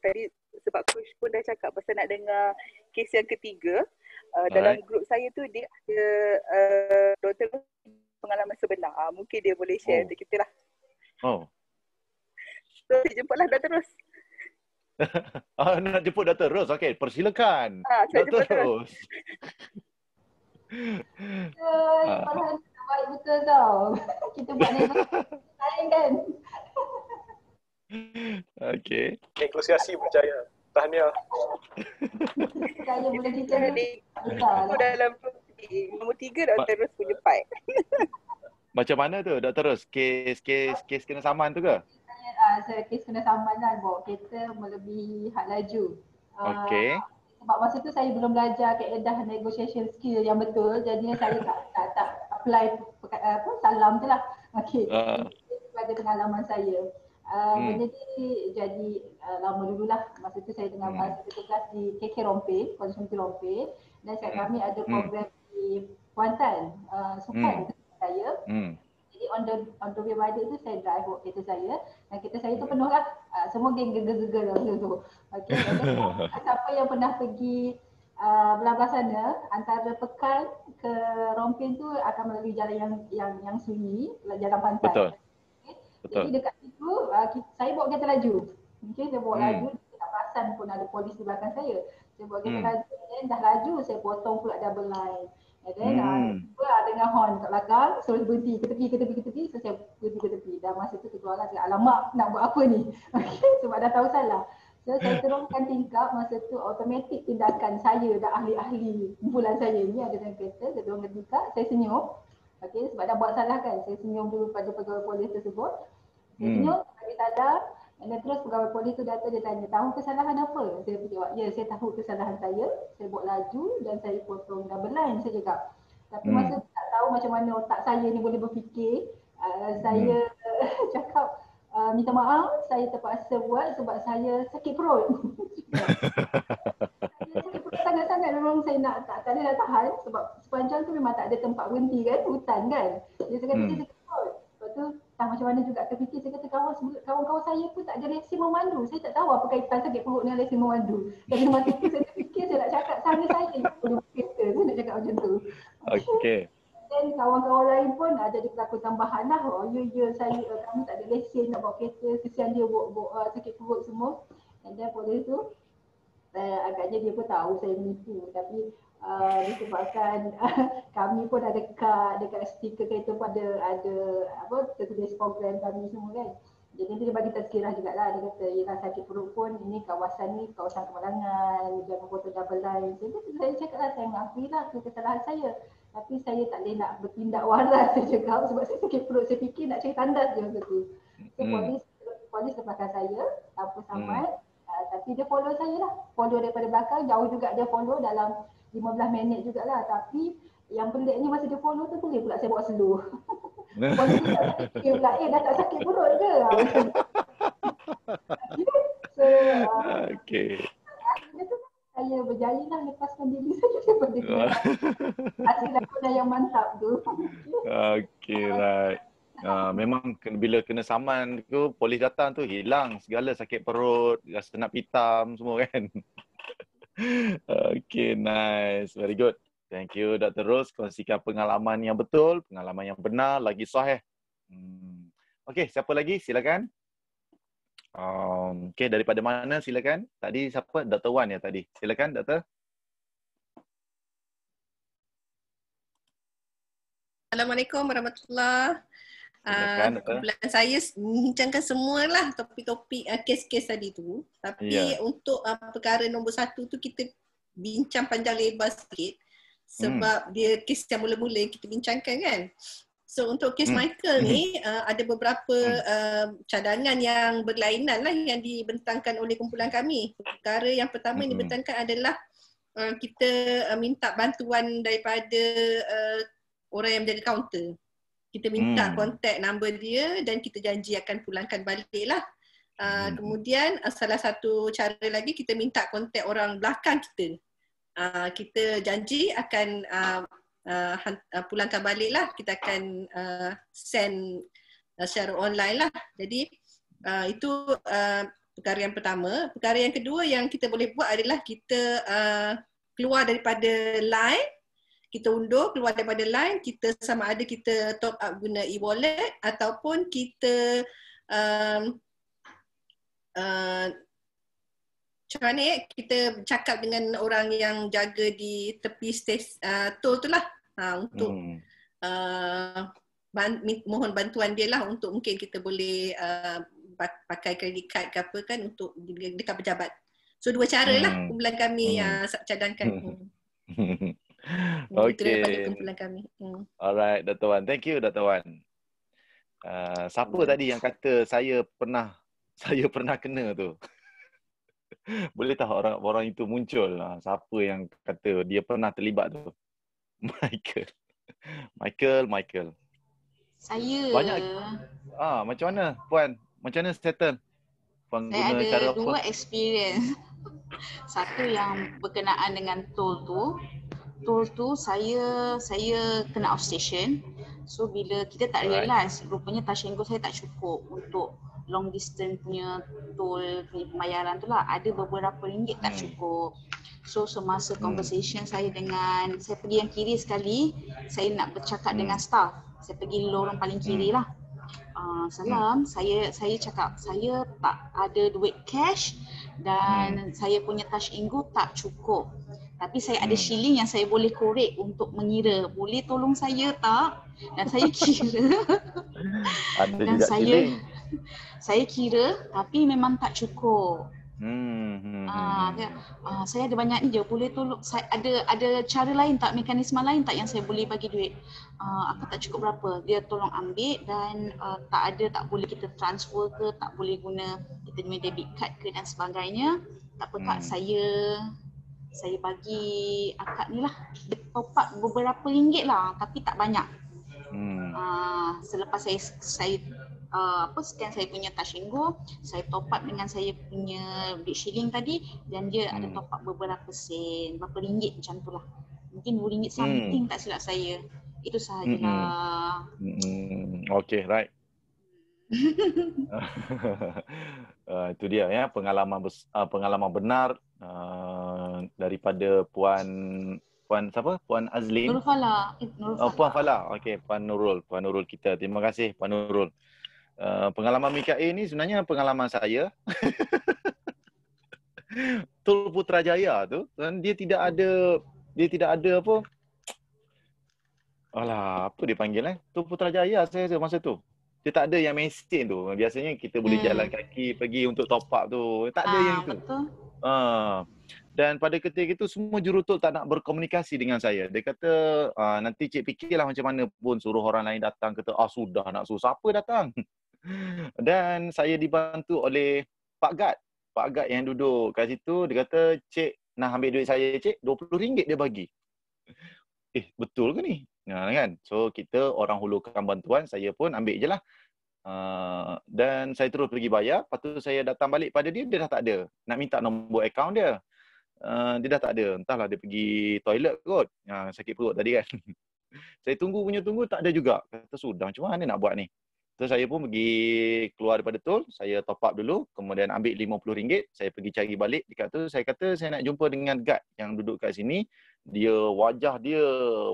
tadi sebab coach pun dah cakap pasal nak dengar kes yang ketiga. Uh, dalam grup saya tu dia ada uh, Dr. pengalaman sebenar. Ah, mungkin dia boleh share oh. untuk kita lah. Oh. So, jemputlah Dr. terus. ah, nak jemput Dato' Rose? Okay, persilakan. Ah, Dato' Rose. Rose. Ya, ah. baik betul tau. Kita buat ni lain kan. Okay. Inklusiasi berjaya. Tahniah. Saya boleh dicari. Aku dalam nombor tiga dah terus punya part. Macam mana tu Dr. Rose? Kes, kes, kes kena saman tu ke? kena uh, ah, saya kes kena saman lah bawa kereta melebihi had laju. Ah, Okey. Uh, sebab masa tu saya belum belajar keedah negotiation skill yang betul jadinya saya tak, tak tak apply peka, ah, apa salam tu lah. okay. Uh. Pada pengalaman saya. Uh, hmm. Jadi jadi uh, lama dululah masa tu saya dengan hmm. petugas di KK Rompe, Konsumsi Rompe dan saya kami hmm. ada hmm. program hmm. di Kuantan, uh, Sukan hmm. saya. Hmm. Jadi on the on the way wider tu saya drive kereta saya dan kereta saya tu penuh lah. Uh, semua geng geger-geger tu. Okay. siapa yang pernah pergi uh, ah, belah sana antara Pekan ke Rompin tu akan melalui jalan yang yang yang sunyi, lah, jalan pantai. Betul. Okay. Betul. Jadi dekat situ uh, ah, kita, saya bawa kereta laju. Okay, saya bawa hmm. laju tak perasan pun ada polis di belakang saya. Saya buat kereta hmm. laju dah laju saya potong pula double line. And then hmm. uh, dengan horn dekat belakang So berhenti ke tepi ke tepi ke tepi So saya berhenti ke tepi Dan masa tu ketua lah Alamak nak buat apa ni okay, Sebab dah tahu salah So saya hmm. teruskan tingkap Masa tu automatik tindakan saya Dan ahli-ahli kumpulan saya ni Ada dengan kereta Saya teruskan tingkap Saya senyum okay, Sebab dah buat salah kan Saya senyum dulu pada pegawai polis tersebut hmm. Saya senyum hmm. Bagi tadar. And then terus pegawai poli tu datang dia tanya, tahu kesalahan apa? Saya pun jawab, ya saya tahu kesalahan saya. Saya buat laju dan saya potong double line saya cakap. Tapi hmm. masa tak tahu macam mana otak saya ni boleh berfikir, uh, saya hmm. cakap, Uh, minta maaf, saya terpaksa buat sebab saya sakit perut. Sangat-sangat memang saya nak tak tak ada tahan sebab sepanjang tu memang tak ada tempat berhenti kan, hutan kan. Dia cakap hmm. dia sakit perut. Lepas tu, tak macam mana juga terfikir, saya kata kawan, kawan-kawan saya pun tak ada reaksi memandu. Saya tak tahu apa kaitan sakit perut dengan reaksi memandu. Jadi masa tu saya terfikir, saya nak cakap sama saya. Belum kereta, saya nak cakap macam tu. Okay. Dan kawan-kawan lain pun ada ah, jadi pelakon tambahan lah. Oh, ya, ya, saya, uh, kami tak ada lesen nak bawa kereta. Kesian dia bawa, bawa uh, sakit perut semua. And polis tu, uh, agaknya dia pun tahu saya menipu. Tapi, Ah, disebabkan uh, kami pun ada kad, dekat stiker kereta pun ada, ada apa tertulis program kami semua kan. Jadi dia bagi tazkirah juga lah. Dia kata, ya sakit perut pun, ini kawasan ni kawasan kemalangan, jangan foto double line. tu saya cakap lah, saya mengakui lah kesalahan saya. Tapi saya tak boleh nak bertindak waras saya cakap sebab saya sakit perut. Saya fikir nak cari tandas je waktu tu. So, hmm. polis, polis lepaskan saya, tanpa sambat. Hmm. Uh, tapi dia follow saya lah. Follow daripada belakang, jauh juga dia follow dalam 15 minit jugalah tapi yang pendeknya ni masa dia follow tu boleh pula saya buat slow. Pasti kan? pula eh dah tak sakit perut ke? so, ah, okay. Uh, saya berjaya lah lepaskan diri saya daripada dia. Hasil lakonan yang mantap tu. okay, right. Uh, memang kena, bila kena saman tu, polis datang tu hilang segala sakit perut, rasa nak hitam semua kan okay, nice. Very good. Thank you, Dr. Rose. Kongsikan pengalaman yang betul, pengalaman yang benar, lagi sahih. Eh. Hmm. Okay, siapa lagi? Silakan. Um, okay, daripada mana? Silakan. Tadi siapa? Dr. Wan ya tadi. Silakan, Dr. Assalamualaikum warahmatullahi Ah, kan? kumpulan saya bincangkan semualah topik-topik uh, kes-kes tadi tu tapi yeah. untuk uh, perkara nombor satu tu kita bincang panjang lebar sikit sebab mm. dia kes yang mula-mula kita bincangkan kan so untuk kes mm. Michael ni uh, ada beberapa mm. uh, cadangan yang berlainan lah yang dibentangkan oleh kumpulan kami perkara yang pertama mm. yang hmm. dibentangkan adalah uh, kita uh, minta bantuan daripada uh, orang yang menjadi kaunter kita minta hmm. kontak number dia dan kita janji akan pulangkan baliklah. Uh, hmm. Kemudian uh, salah satu cara lagi kita minta kontak orang belakang kita. Uh, kita janji akan uh, uh, hant- uh, pulangkan baliklah. Kita akan uh, send uh, secara online lah. Jadi uh, itu uh, perkara yang pertama. Perkara yang kedua yang kita boleh buat adalah kita uh, keluar daripada line kita undur keluar daripada line kita sama ada kita top up guna e-wallet ataupun kita macam um, uh, mana eh? kita cakap dengan orang yang jaga di tepi stes, uh, tol tu lah uh, untuk hmm. uh, mohon bantuan dia lah untuk mungkin kita boleh uh, pakai kredit card ke apa kan untuk dekat pejabat so dua cara lah hmm. kumpulan kami hmm. uh, cadangkan hmm. Okay. kumpulan kami. Hmm. Alright, Dato' Wan. Thank you, Dato' Wan. Uh, siapa hmm. tadi yang kata saya pernah saya pernah kena tu? Boleh tak orang orang itu muncul? Uh, siapa yang kata dia pernah terlibat tu? Michael. Michael, Michael. Saya. Banyak. Ah, uh, macam mana, Puan? Macam mana settle? Puan saya guna ada cara dua apa? experience. Satu yang berkenaan dengan tool tu betul tu saya saya kena outstation so bila kita tak Alright. realize rupanya tashen go saya tak cukup untuk long distance punya tol punya pembayaran tu lah ada beberapa ringgit tak hmm. cukup so semasa hmm. conversation saya dengan saya pergi yang kiri sekali saya nak bercakap hmm. dengan staff saya pergi lorong paling kiri hmm. lah uh, salam hmm. saya saya cakap saya tak ada duit cash dan hmm. saya punya touch ingo tak cukup tapi saya ada hmm. shilling yang saya boleh korek untuk mengira boleh tolong saya tak? Dan saya kira. ada dan juga saya shilling. saya kira tapi memang tak cukup. Hmm. hmm, hmm. Uh, uh, saya ada banyak ni je boleh tolong saya ada ada cara lain tak mekanisme lain tak yang saya boleh bagi duit. Uh, aku tak cukup berapa. Dia tolong ambil dan uh, tak ada tak boleh kita transfer ke, tak boleh guna kita punya debit card ke dan sebagainya. Tak apa hmm. tak saya saya bagi akak ni lah top up beberapa ringgit lah tapi tak banyak hmm. Uh, selepas saya saya uh, apa scan saya punya touch and go saya top up dengan saya punya bit shilling tadi dan dia hmm. ada top up beberapa sen berapa ringgit macam tu lah mungkin 2 ringgit hmm. something hmm. tak silap saya itu sahaja. hmm. hmm. okay right uh, itu dia ya pengalaman uh, pengalaman benar uh, daripada puan puan siapa puan Azlin Nurul Fala eh, Nurul oh, Fala, oh, Fala. okey puan Nurul puan Nurul kita terima kasih puan Nurul uh, pengalaman Mikael ni sebenarnya pengalaman saya Tul Putrajaya tu dan dia tidak ada dia tidak ada apa Alah, apa dia panggil eh? Tu Putrajaya saya rasa masa tu. Dia tak ada yang mesin tu. Biasanya kita boleh hmm. jalan kaki pergi untuk top up tu. Tak ada ah, yang tu. Ah, uh, dan pada ketika itu semua jurutul tak nak berkomunikasi dengan saya. Dia kata ah, nanti cik fikirlah macam mana pun suruh orang lain datang. Kata ah sudah nak suruh siapa datang. Dan saya dibantu oleh Pak Gad. Pak Gad yang duduk kat situ. Dia kata cik nak ambil duit saya cik RM20 dia bagi. Eh betul ke ni? Nah, kan? So kita orang hulurkan bantuan saya pun ambil je lah. Uh, dan saya terus pergi bayar. Lepas tu saya datang balik pada dia, dia dah tak ada. Nak minta nombor akaun dia. Eh, dia dah tak ada. Entahlah dia pergi toilet kot. Ha, sakit perut tadi kan. saya tunggu punya tunggu tak ada juga. Kata sudah macam mana nak buat ni. Terus saya pun pergi keluar daripada tol. Saya top up dulu. Kemudian ambil RM50. Saya pergi cari balik dekat tu. Saya kata saya nak jumpa dengan guard yang duduk kat sini. Dia wajah dia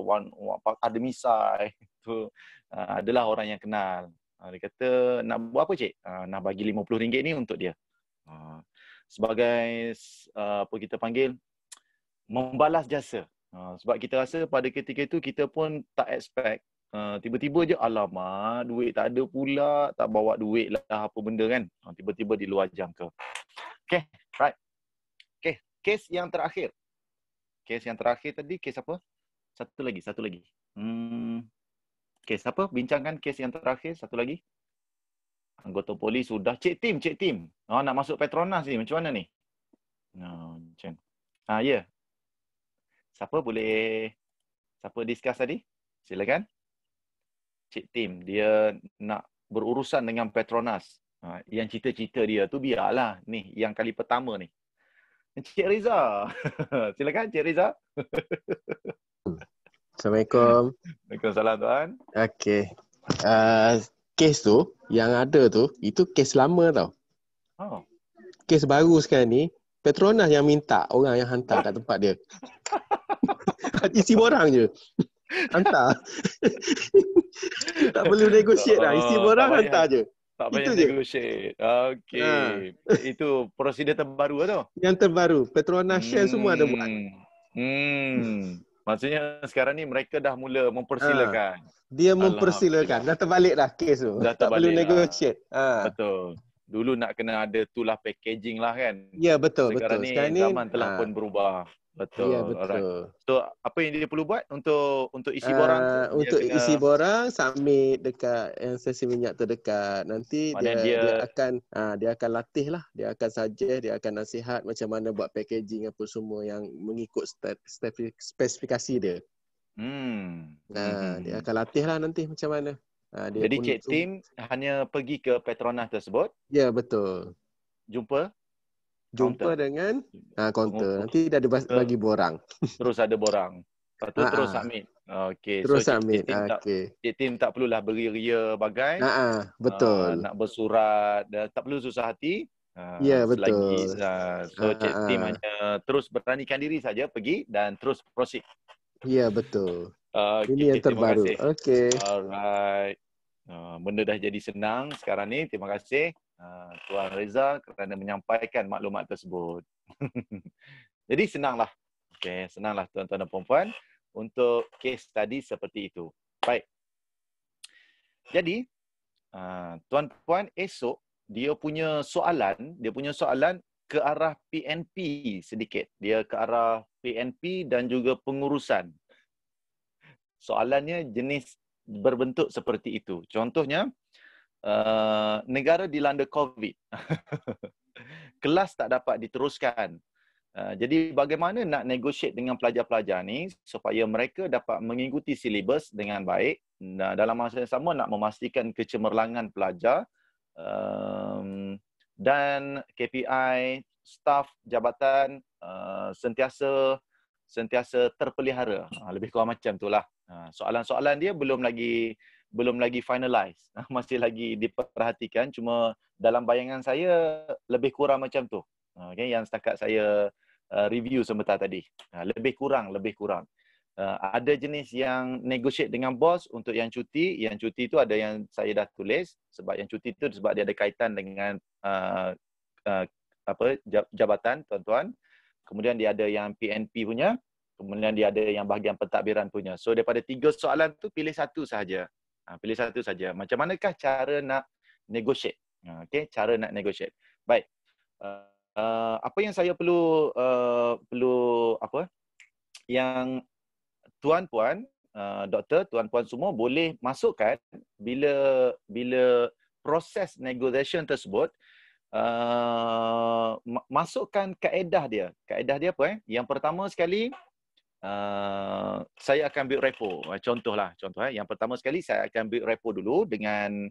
one, one, ada misai. Tu, uh, adalah orang yang kenal. Uh, dia kata nak buat apa cik? Uh, nak bagi RM50 ni untuk dia. Uh, sebagai uh, apa kita panggil membalas jasa. Uh, sebab kita rasa pada ketika itu kita pun tak expect uh, tiba-tiba je alamak duit tak ada pula, tak bawa duit lah apa benda kan. Uh, tiba-tiba di luar jangka. Okay, right. Okay, kes yang terakhir. Kes yang terakhir tadi, kes apa? Satu lagi, satu lagi. Hmm, kes apa? Bincangkan kes yang terakhir, satu lagi anggota polis sudah cek tim, cek tim. Oh nak masuk Petronas ni, macam mana ni? Ha, macam. Ah ya. Yeah. Siapa boleh, siapa discuss tadi? Silakan. Cek Tim, dia nak berurusan dengan Petronas. Ha, yang cerita-cerita dia tu biarlah. Ni, yang kali pertama ni. Cik Riza. Silakan, Cik Riza. Assalamualaikum. Waalaikumsalam, Tuan. Okay. Uh, ah, kes tu, yang ada tu itu kes lama tau. Oh. Kes baru sekarang ni Petronas yang minta orang yang hantar kat tempat dia. Isi borang je. Hantar. tak perlu negotiate dah. Isi oh, borang oh, hantar je. Tak payah itu negotiate. Okay. Ha. Itu prosedur terbaru lah tu. Yang terbaru. Petronas hmm. share semua ada buat. Hmm. hmm. Maksudnya sekarang ni mereka dah mula ah, mempersilakan. Ha. Dia mempersilakan. Dah terbalik dah kes tu. Dah tak perlu lah. negotiate. Ha. Betul. Dulu nak kena ada tulah packaging lah kan. Ya betul. Sekarang, betul. Ni, sekarang ni zaman telah ha. pun berubah. Betul. Ya, betul. Alright. So, apa yang dia perlu buat untuk untuk isi borang? Ah, untuk kena... isi borang, submit dekat yang sesi minyak tu dekat. Nanti ah, dia, dia, dia, akan uh, dia akan latih lah. Dia akan saja, dia akan nasihat macam mana buat packaging apa semua yang mengikut spesifikasi dia. Hmm. Nah, hmm. dia akan latih lah nanti macam mana. Uh, dia Jadi, cek Tim hanya pergi ke Petronas tersebut? Ya, betul. Jumpa jumpa counter. dengan ha, counter. Oh, Nanti dia ada bas- uh, borang. Terus ada borang. Lepas tu ah, terus ah. submit. Okey. Terus so, submit. Cik, cik okay. Tak, Tim tak perlulah beri ria bagai. Ha, betul. Uh, nak bersurat. Dah, tak perlu susah hati. Uh, ya, betul. Selagi, uh, so, Cik Tim hanya terus beranikan diri saja pergi dan terus proceed. Ya, betul. Uh, Ini okay, yang terbaru. Okay. Alright. Uh, benda dah jadi senang sekarang ni. Terima kasih. Ah, Tuan Reza kerana menyampaikan maklumat tersebut. Jadi senanglah. Okey, senanglah tuan-tuan dan puan-puan untuk case study seperti itu. Baik. Jadi, uh, tuan-puan esok dia punya soalan, dia punya soalan ke arah PNP sedikit. Dia ke arah PNP dan juga pengurusan. Soalannya jenis berbentuk seperti itu. Contohnya, uh, negara dilanda COVID. Kelas tak dapat diteruskan. Uh, jadi bagaimana nak negotiate dengan pelajar-pelajar ni supaya mereka dapat mengikuti silibus dengan baik nah, dalam masa yang sama nak memastikan kecemerlangan pelajar um, dan KPI staff jabatan uh, sentiasa sentiasa terpelihara. Uh, lebih kurang macam itulah. Uh, ha, soalan-soalan dia belum lagi belum lagi finalize. Masih lagi diperhatikan. Cuma dalam bayangan saya, lebih kurang macam tu. Okay, yang setakat saya uh, review sebentar tadi. Uh, lebih kurang, lebih kurang. Uh, ada jenis yang negotiate dengan bos untuk yang cuti. Yang cuti tu ada yang saya dah tulis. Sebab yang cuti tu sebab dia ada kaitan dengan uh, uh, apa jabatan tuan-tuan. Kemudian dia ada yang PNP punya. Kemudian dia ada yang bahagian pentadbiran punya. So daripada tiga soalan tu pilih satu sahaja. Ha, pilih satu saja. Macam manakah cara nak negotiate? Ha, okay, cara nak negotiate. Baik. Uh, uh, apa yang saya perlu uh, perlu apa? Yang tuan puan, uh, doktor, tuan puan semua boleh masukkan bila bila proses negotiation tersebut uh, masukkan kaedah dia. Kaedah dia apa? Eh? Yang pertama sekali, Ah, saya akan build repo. Ah, contohlah, contoh. Eh. Yang pertama sekali saya akan build repo dulu dengan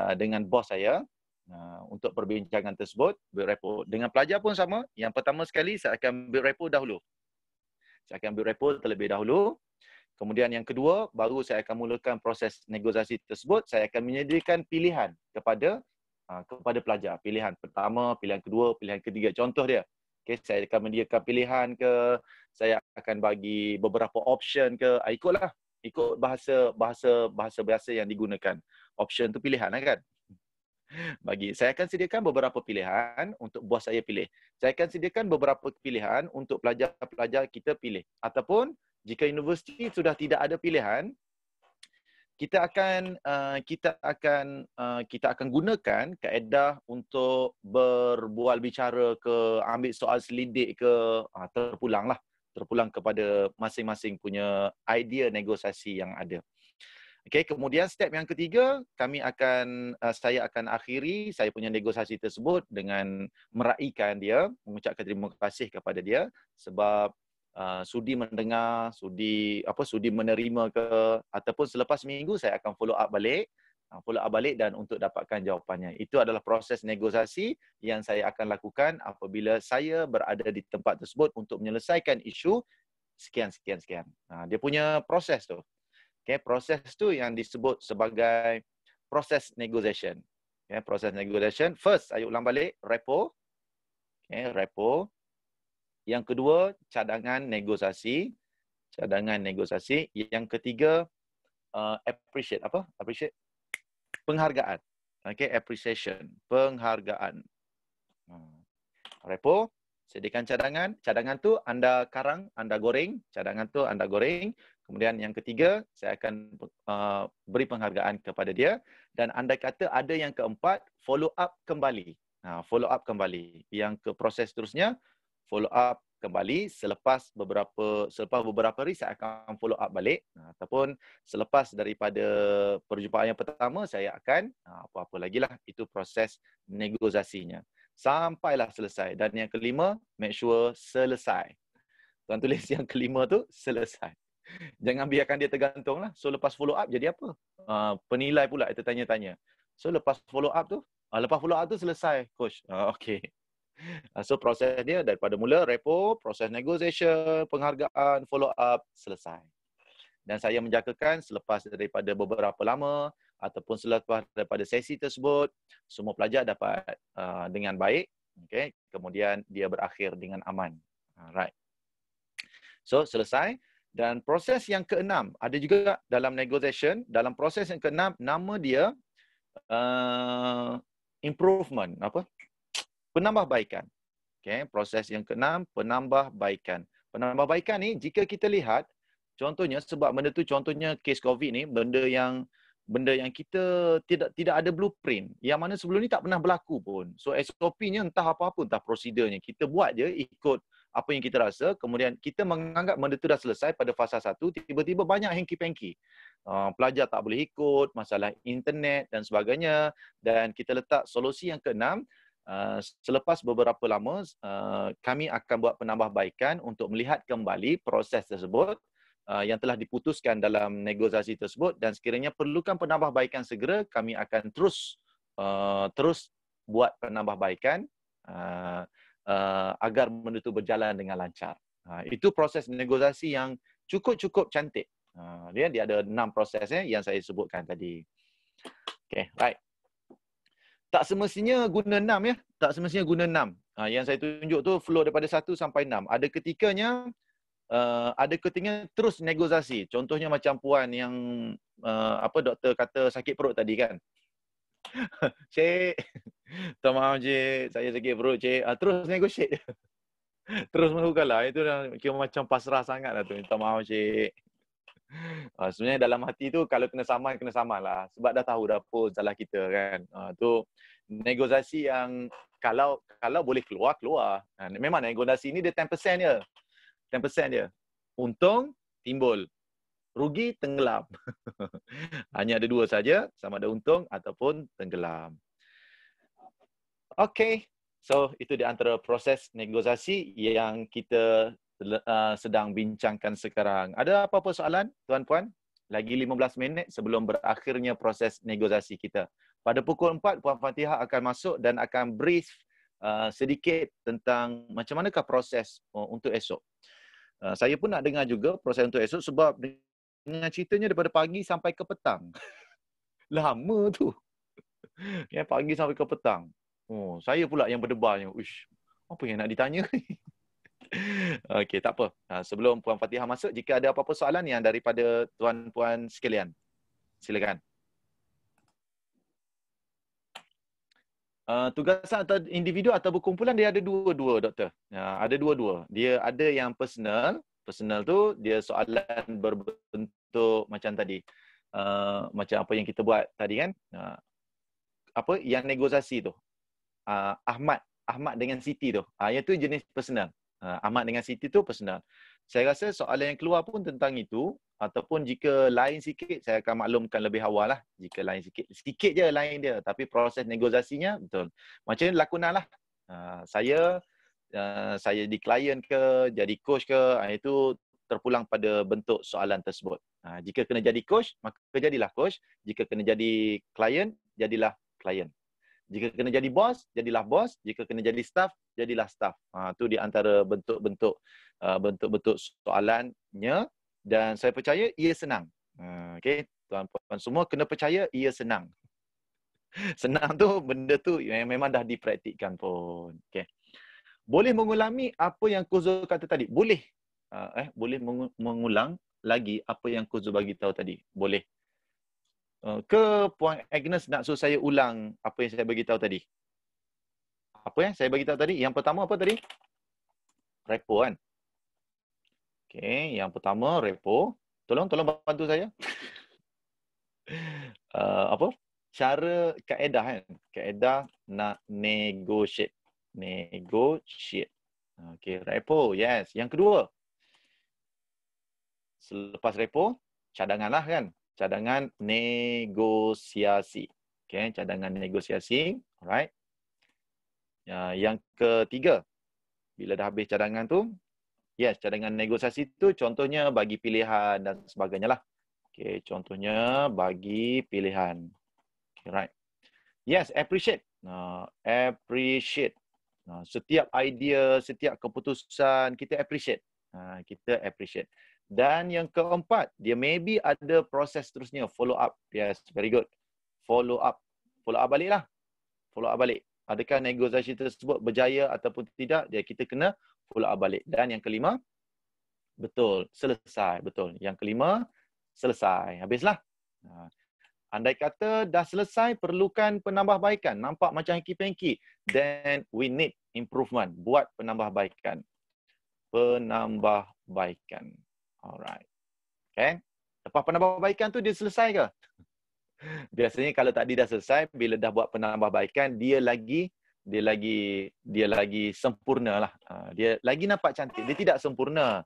uh, dengan bos saya uh, untuk perbincangan tersebut. Build repo dengan pelajar pun sama. Yang pertama sekali saya akan build repo dahulu. Saya akan build repo terlebih dahulu. Kemudian yang kedua, baru saya akan mulakan proses negosiasi tersebut. Saya akan menyediakan pilihan kepada kepada pelajar. Pilihan pertama, pilihan kedua, pilihan ketiga. Contoh dia, Okay, saya akan menyediakan pilihan ke, saya akan bagi beberapa option ke, ah, ikutlah. Ikut bahasa bahasa bahasa biasa yang digunakan. Option tu pilihan lah kan? Bagi saya akan sediakan beberapa pilihan untuk bos saya pilih. Saya akan sediakan beberapa pilihan untuk pelajar-pelajar kita pilih ataupun jika universiti sudah tidak ada pilihan, kita akan uh, kita akan uh, kita akan gunakan kaedah untuk berbual bicara ke ambil soal selidik ke uh, terpulang lah terpulang kepada masing-masing punya idea negosiasi yang ada. Okay, kemudian step yang ketiga kami akan uh, saya akan akhiri saya punya negosiasi tersebut dengan meraihkan dia mengucapkan terima kasih kepada dia sebab Uh, sudi mendengar, sudi apa sudi menerima ke ataupun selepas minggu saya akan follow up balik, uh, follow up balik dan untuk dapatkan jawapannya. Itu adalah proses negosiasi yang saya akan lakukan apabila saya berada di tempat tersebut untuk menyelesaikan isu sekian sekian sekian. Uh, dia punya proses tu. Okay, proses tu yang disebut sebagai proses negotiation. Okay, proses negotiation. First, saya ulang balik, repo. Okay, repo. Yang kedua, cadangan negosiasi. Cadangan negosiasi. Yang ketiga, uh, appreciate. Apa? Appreciate? Penghargaan. Okay, appreciation. Penghargaan. Hmm. Repo, sediakan cadangan. Cadangan tu anda karang, anda goreng. Cadangan tu anda goreng. Kemudian yang ketiga, saya akan uh, beri penghargaan kepada dia. Dan anda kata ada yang keempat, follow up kembali. Nah, ha, follow up kembali. Yang ke proses seterusnya, follow up kembali selepas beberapa selepas beberapa hari saya akan follow up balik ataupun selepas daripada perjumpaan yang pertama saya akan ah, apa-apa lagi lah itu proses negosiasinya sampailah selesai dan yang kelima make sure selesai tuan tulis yang kelima tu selesai jangan biarkan dia tergantung lah so lepas follow up jadi apa ah, penilai pula itu tanya-tanya so lepas follow up tu ah, lepas follow up tu selesai coach uh, okay So proses dia daripada mula repo, proses negosiasi penghargaan, follow up, selesai. Dan saya menjangkakan selepas daripada beberapa lama ataupun selepas daripada sesi tersebut, semua pelajar dapat uh, dengan baik. Okay. Kemudian dia berakhir dengan aman. Alright. Uh, so selesai. Dan proses yang keenam, ada juga dalam negosiasi dalam proses yang keenam, nama dia uh, improvement. Apa? penambahbaikan. Okay, proses yang keenam, penambahbaikan. Penambahbaikan ni jika kita lihat contohnya sebab benda tu contohnya kes COVID ni benda yang benda yang kita tidak tidak ada blueprint yang mana sebelum ni tak pernah berlaku pun. So SOP-nya entah apa-apa entah prosedurnya. Kita buat je ikut apa yang kita rasa kemudian kita menganggap benda tu dah selesai pada fasa satu tiba-tiba banyak hengki-pengki uh, pelajar tak boleh ikut masalah internet dan sebagainya dan kita letak solusi yang keenam Ah, selepas beberapa lama uh, kami akan buat penambahbaikan untuk melihat kembali proses tersebut uh, yang telah diputuskan dalam negosiasi tersebut dan sekiranya perlukan penambahbaikan segera kami akan terus uh, terus buat penambahbaikan uh, uh, agar menutup berjalan dengan lancar. Uh, itu proses negosiasi yang cukup-cukup cantik. Uh, dia, dia ada enam proses eh, yang saya sebutkan tadi. Okay, right tak semestinya guna enam ya. Tak semestinya guna enam. Ha, yang saya tunjuk tu flow daripada satu sampai enam. Ada ketikanya, uh, ada ketikanya terus negosiasi. Contohnya macam puan yang uh, apa doktor kata sakit perut tadi kan. cik, tak maaf cik, saya sakit perut cik. Uh, terus negosiasi. terus melakukan lah. Itu dah kira macam pasrah sangat lah tu. Tak maaf cik. Uh, sebenarnya dalam hati tu kalau kena saman kena saman lah sebab dah tahu dah apa salah kita kan uh, tu negosiasi yang kalau kalau boleh keluar keluar uh, memang negosiasi ni dia 10% je 10% je untung timbul rugi tenggelam hanya ada dua saja sama ada untung ataupun tenggelam Okay, so itu di antara proses negosiasi yang kita Uh, sedang bincangkan sekarang. Ada apa-apa soalan, tuan-puan? Lagi 15 minit sebelum berakhirnya proses negosiasi kita. Pada pukul 4, Puan Fatihah akan masuk dan akan brief uh, sedikit tentang macam manakah proses uh, untuk esok. Uh, saya pun nak dengar juga proses untuk esok sebab dengan ceritanya daripada pagi sampai ke petang. Lama tu. ya, pagi sampai ke petang. Oh, saya pula yang berdebarnya. Ush, apa yang nak ditanya? Okey, tak apa. Ha, sebelum Puan Fatihah masuk, jika ada apa-apa soalan yang daripada tuan-puan sekalian, silakan. Uh, tugasan atau individu atau berkumpulan dia ada dua-dua doktor. Uh, ada dua-dua. Dia ada yang personal. Personal tu dia soalan berbentuk macam tadi. Uh, macam apa yang kita buat tadi kan. Uh, apa yang negosiasi tu. Uh, Ahmad. Ahmad dengan Siti tu. Uh, yang tu jenis personal. Ha, Ahmad dengan Siti tu personal. Saya rasa soalan yang keluar pun tentang itu ataupun jika lain sikit saya akan maklumkan lebih awal lah. Jika lain sikit. Sikit je lain dia tapi proses negosiasinya betul. Macam ni lakonan lah. Ha, saya ha, saya di client ke jadi coach ke itu terpulang pada bentuk soalan tersebut. jika kena jadi coach maka jadilah coach. Jika kena jadi client jadilah client. Jika kena jadi bos, jadilah bos. Jika kena jadi staff, jadilah staff. Ha, tu di antara bentuk-bentuk uh, bentuk-bentuk soalannya dan saya percaya ia senang. Ha, okay. tuan tuan semua kena percaya ia senang. Senang tu benda tu yang memang dah dipraktikkan pun. Okay. Boleh mengulangi apa yang Kuzul kata tadi? Boleh. Ha, eh, boleh mengulang lagi apa yang Kuzul bagi tahu tadi? Boleh. Uh, ke Puan Agnes nak suruh saya ulang apa yang saya bagi tahu tadi? apa yang saya bagi tahu tadi? Yang pertama apa tadi? Repo kan. Okey, yang pertama repo. Tolong tolong bantu saya. uh, apa? Cara kaedah kan. Kaedah nak negotiate. Negotiate. Okay, repo. Yes. Yang kedua. Selepas repo, cadangan lah kan. Cadangan negosiasi. Okay, cadangan negosiasi. Alright. Ya, yang ketiga, bila dah habis cadangan tu, yes, cadangan negosiasi tu contohnya bagi pilihan dan sebagainya lah. Okay, contohnya bagi pilihan. Okay, right. Yes, appreciate. Uh, appreciate. Uh, setiap idea, setiap keputusan, kita appreciate. Uh, kita appreciate. Dan yang keempat, dia maybe ada proses terusnya. Follow up. Yes, very good. Follow up. Follow up balik lah. Follow up balik adakah negosiasi tersebut berjaya ataupun tidak dia kita kena follow up balik dan yang kelima betul selesai betul yang kelima selesai habislah ha. andai kata dah selesai perlukan penambahbaikan nampak macam hanky panky then we need improvement buat penambahbaikan penambahbaikan alright okay lepas penambahbaikan tu dia selesai ke biasanya kalau tadi dah selesai bila dah buat penambahbaikan dia lagi dia lagi dia lagi sempurna lah ha, dia lagi nampak cantik dia tidak sempurna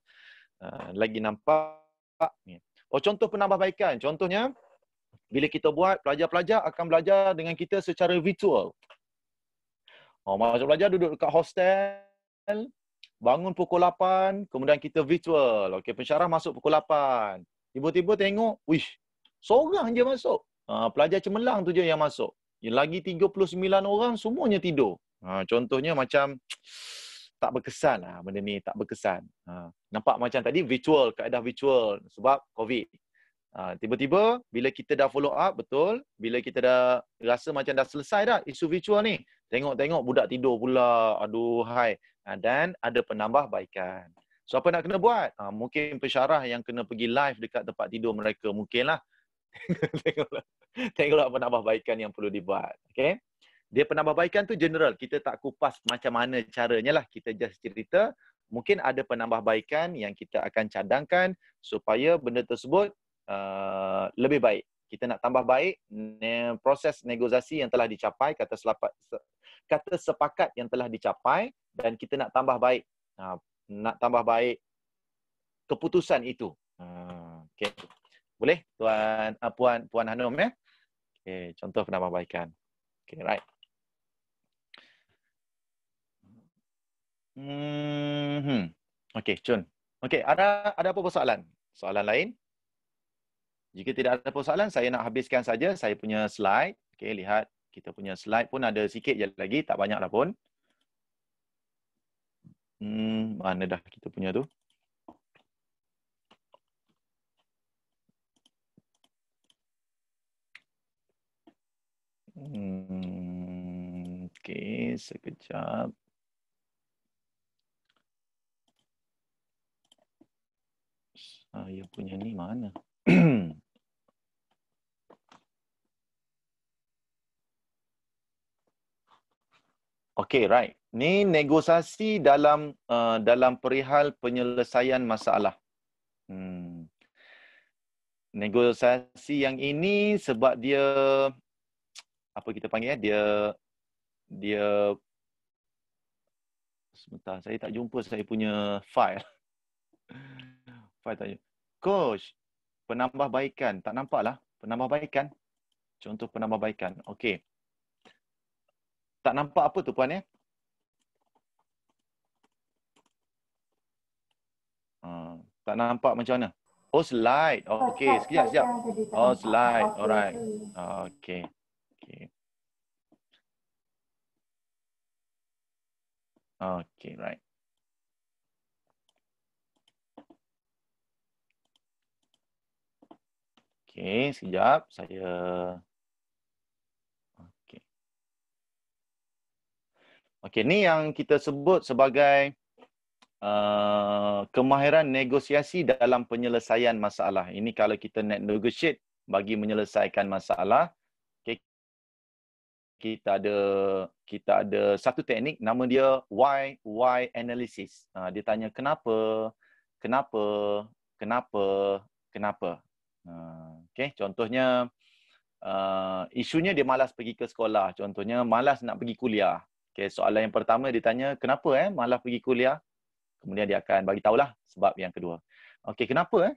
ha, lagi nampak oh contoh penambahbaikan contohnya bila kita buat pelajar-pelajar akan belajar dengan kita secara virtual oh masuk pelajar duduk dekat hostel bangun pukul 8 kemudian kita virtual okey pensyarah masuk pukul 8 tiba-tiba tengok wish seorang je masuk Ha, pelajar cemerlang tu je yang masuk. Yang lagi 39 orang semuanya tidur. Ha, contohnya macam tak berkesan lah, benda ni, tak berkesan. Ha, nampak macam tadi virtual, keadaan virtual sebab COVID. Ha, tiba-tiba bila kita dah follow up betul, bila kita dah rasa macam dah selesai dah isu virtual ni. Tengok-tengok budak tidur pula, aduh hai. Ha, dan ada penambah baikan. So apa nak kena buat? Ha, mungkin pesyarah yang kena pergi live dekat tempat tidur mereka mungkinlah. lah. tengoklah tengoklah penambahbaikan yang perlu dibuat Okay, dia penambahbaikan tu general kita tak kupas macam mana caranya lah kita just cerita mungkin ada penambahbaikan yang kita akan cadangkan supaya benda tersebut uh, lebih baik kita nak tambah baik ne- proses negosiasi yang telah dicapai kata selapat kata sepakat yang telah dicapai dan kita nak tambah baik uh, nak tambah baik keputusan itu uh, okey boleh tuan uh, puan puan Hanum ya. Okay, contoh penambahbaikan. Okay, right. Hmm. Okay, Chun. Okay, ada ada apa persoalan? Soalan lain? Jika tidak ada persoalan, saya nak habiskan saja saya punya slide. Okay, lihat kita punya slide pun ada sikit je lagi, tak banyak lah pun. Hmm, mana dah kita punya tu? Hmm, okay, sekejap. Saya punya ni mana? okay, right. Ni negosiasi dalam uh, dalam perihal penyelesaian masalah. Hmm. Negosiasi yang ini sebab dia apa kita panggil eh dia dia sebentar saya tak jumpa saya punya file. file tanya. Coach, penambahbaikan tak nampak lah. Penambahbaikan. Contoh penambahbaikan. Okey. Tak nampak apa tu puan ya? Ha, tak nampak macam mana? Oh slide. Okey. okay, sekejap, sekejap. Oh slide. Alright. Okey. Okay, right. Okay, sekejap saya... Okay. Okay, ni yang kita sebut sebagai uh, kemahiran negosiasi dalam penyelesaian masalah. Ini kalau kita net negotiate bagi menyelesaikan masalah, kita ada kita ada satu teknik nama dia why why analysis. Uh, dia tanya kenapa, kenapa, kenapa, kenapa. Uh, ha, okay, contohnya uh, isunya dia malas pergi ke sekolah. Contohnya malas nak pergi kuliah. Okay, soalan yang pertama dia tanya kenapa eh malas pergi kuliah. Kemudian dia akan bagi tahulah sebab yang kedua. Okay, kenapa eh?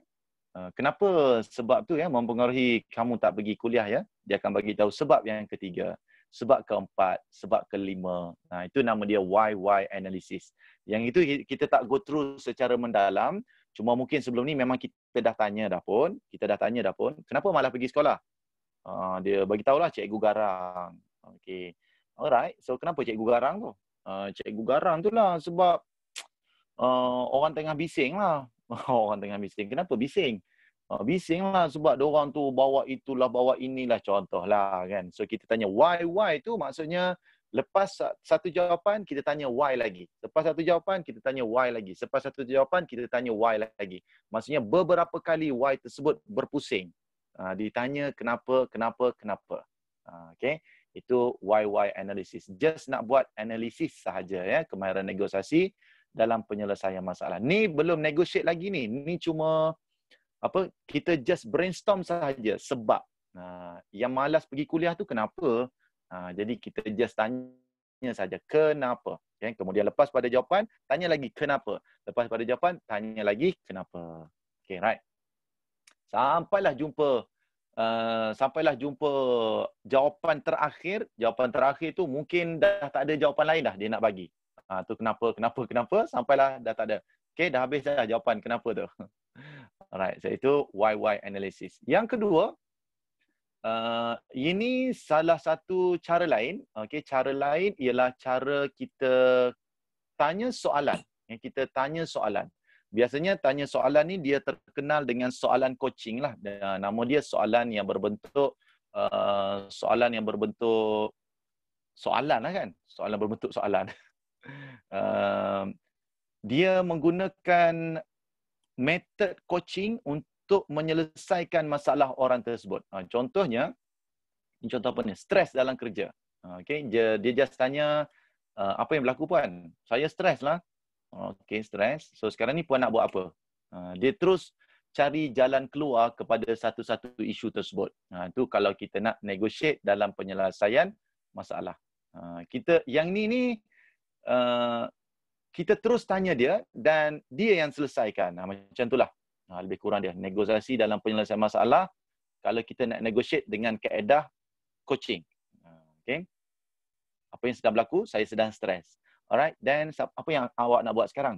Kenapa sebab tu ya mempengaruhi kamu tak pergi kuliah ya? Dia akan bagi tahu sebab yang ketiga sebab keempat, sebab kelima. Nah, itu nama dia why why analysis. Yang itu kita tak go through secara mendalam, cuma mungkin sebelum ni memang kita dah tanya dah pun, kita dah tanya dah pun, kenapa malah pergi sekolah? Uh, dia bagi tahulah cikgu garang. Okay. Alright. So kenapa cikgu garang tu? Uh, cikgu garang tu lah sebab uh, orang tengah bising lah. orang tengah bising. Kenapa bising? Uh, ha, bising lah sebab orang tu bawa itulah, bawa inilah contohlah kan. So kita tanya why, why tu maksudnya lepas satu jawapan kita tanya why lagi. Lepas satu jawapan kita tanya why lagi. Lepas satu jawapan kita tanya why lagi. Maksudnya beberapa kali why tersebut berpusing. Uh, ditanya kenapa, kenapa, kenapa. Uh, ha, okay. Itu why, why analysis. Just nak buat analisis sahaja ya. Kemahiran negosiasi dalam penyelesaian masalah. Ni belum negotiate lagi ni. Ni cuma apa kita just brainstorm saja sebab ha, yang malas pergi kuliah tu kenapa ha, jadi kita just tanya saja kenapa okay? Eh, kemudian lepas pada jawapan tanya lagi kenapa lepas pada jawapan tanya lagi kenapa okay right sampailah jumpa uh, sampailah jumpa jawapan terakhir jawapan terakhir tu mungkin dah tak ada jawapan lain dah dia nak bagi ha, tu kenapa kenapa kenapa sampailah dah tak ada okay dah habis dah jawapan kenapa tu Alright, so itu YY analysis. Yang kedua, uh, ini salah satu cara lain. Okay, cara lain ialah cara kita tanya soalan. Yang kita tanya soalan. Biasanya tanya soalan ni dia terkenal dengan soalan coaching lah. Uh, nama dia soalan yang berbentuk uh, soalan yang berbentuk soalan lah kan? Soalan berbentuk soalan. uh, dia menggunakan method coaching untuk menyelesaikan masalah orang tersebut. Ha, contohnya, contoh apa ni? Stres dalam kerja. Ha, okay, dia, dia just tanya, uh, apa yang berlaku puan? Saya stres lah. Ha, okay, stres. So sekarang ni puan nak buat apa? Uh, dia terus cari jalan keluar kepada satu-satu isu tersebut. Ha, itu kalau kita nak negotiate dalam penyelesaian masalah. Ha, kita yang ni ni uh, kita terus tanya dia dan dia yang selesaikan. Ha, macam itulah. Ha, lebih kurang dia. Negosiasi dalam penyelesaian masalah kalau kita nak negotiate dengan keedah coaching. Ha, okay. Apa yang sedang berlaku, saya sedang stres. Alright, dan apa yang awak nak buat sekarang?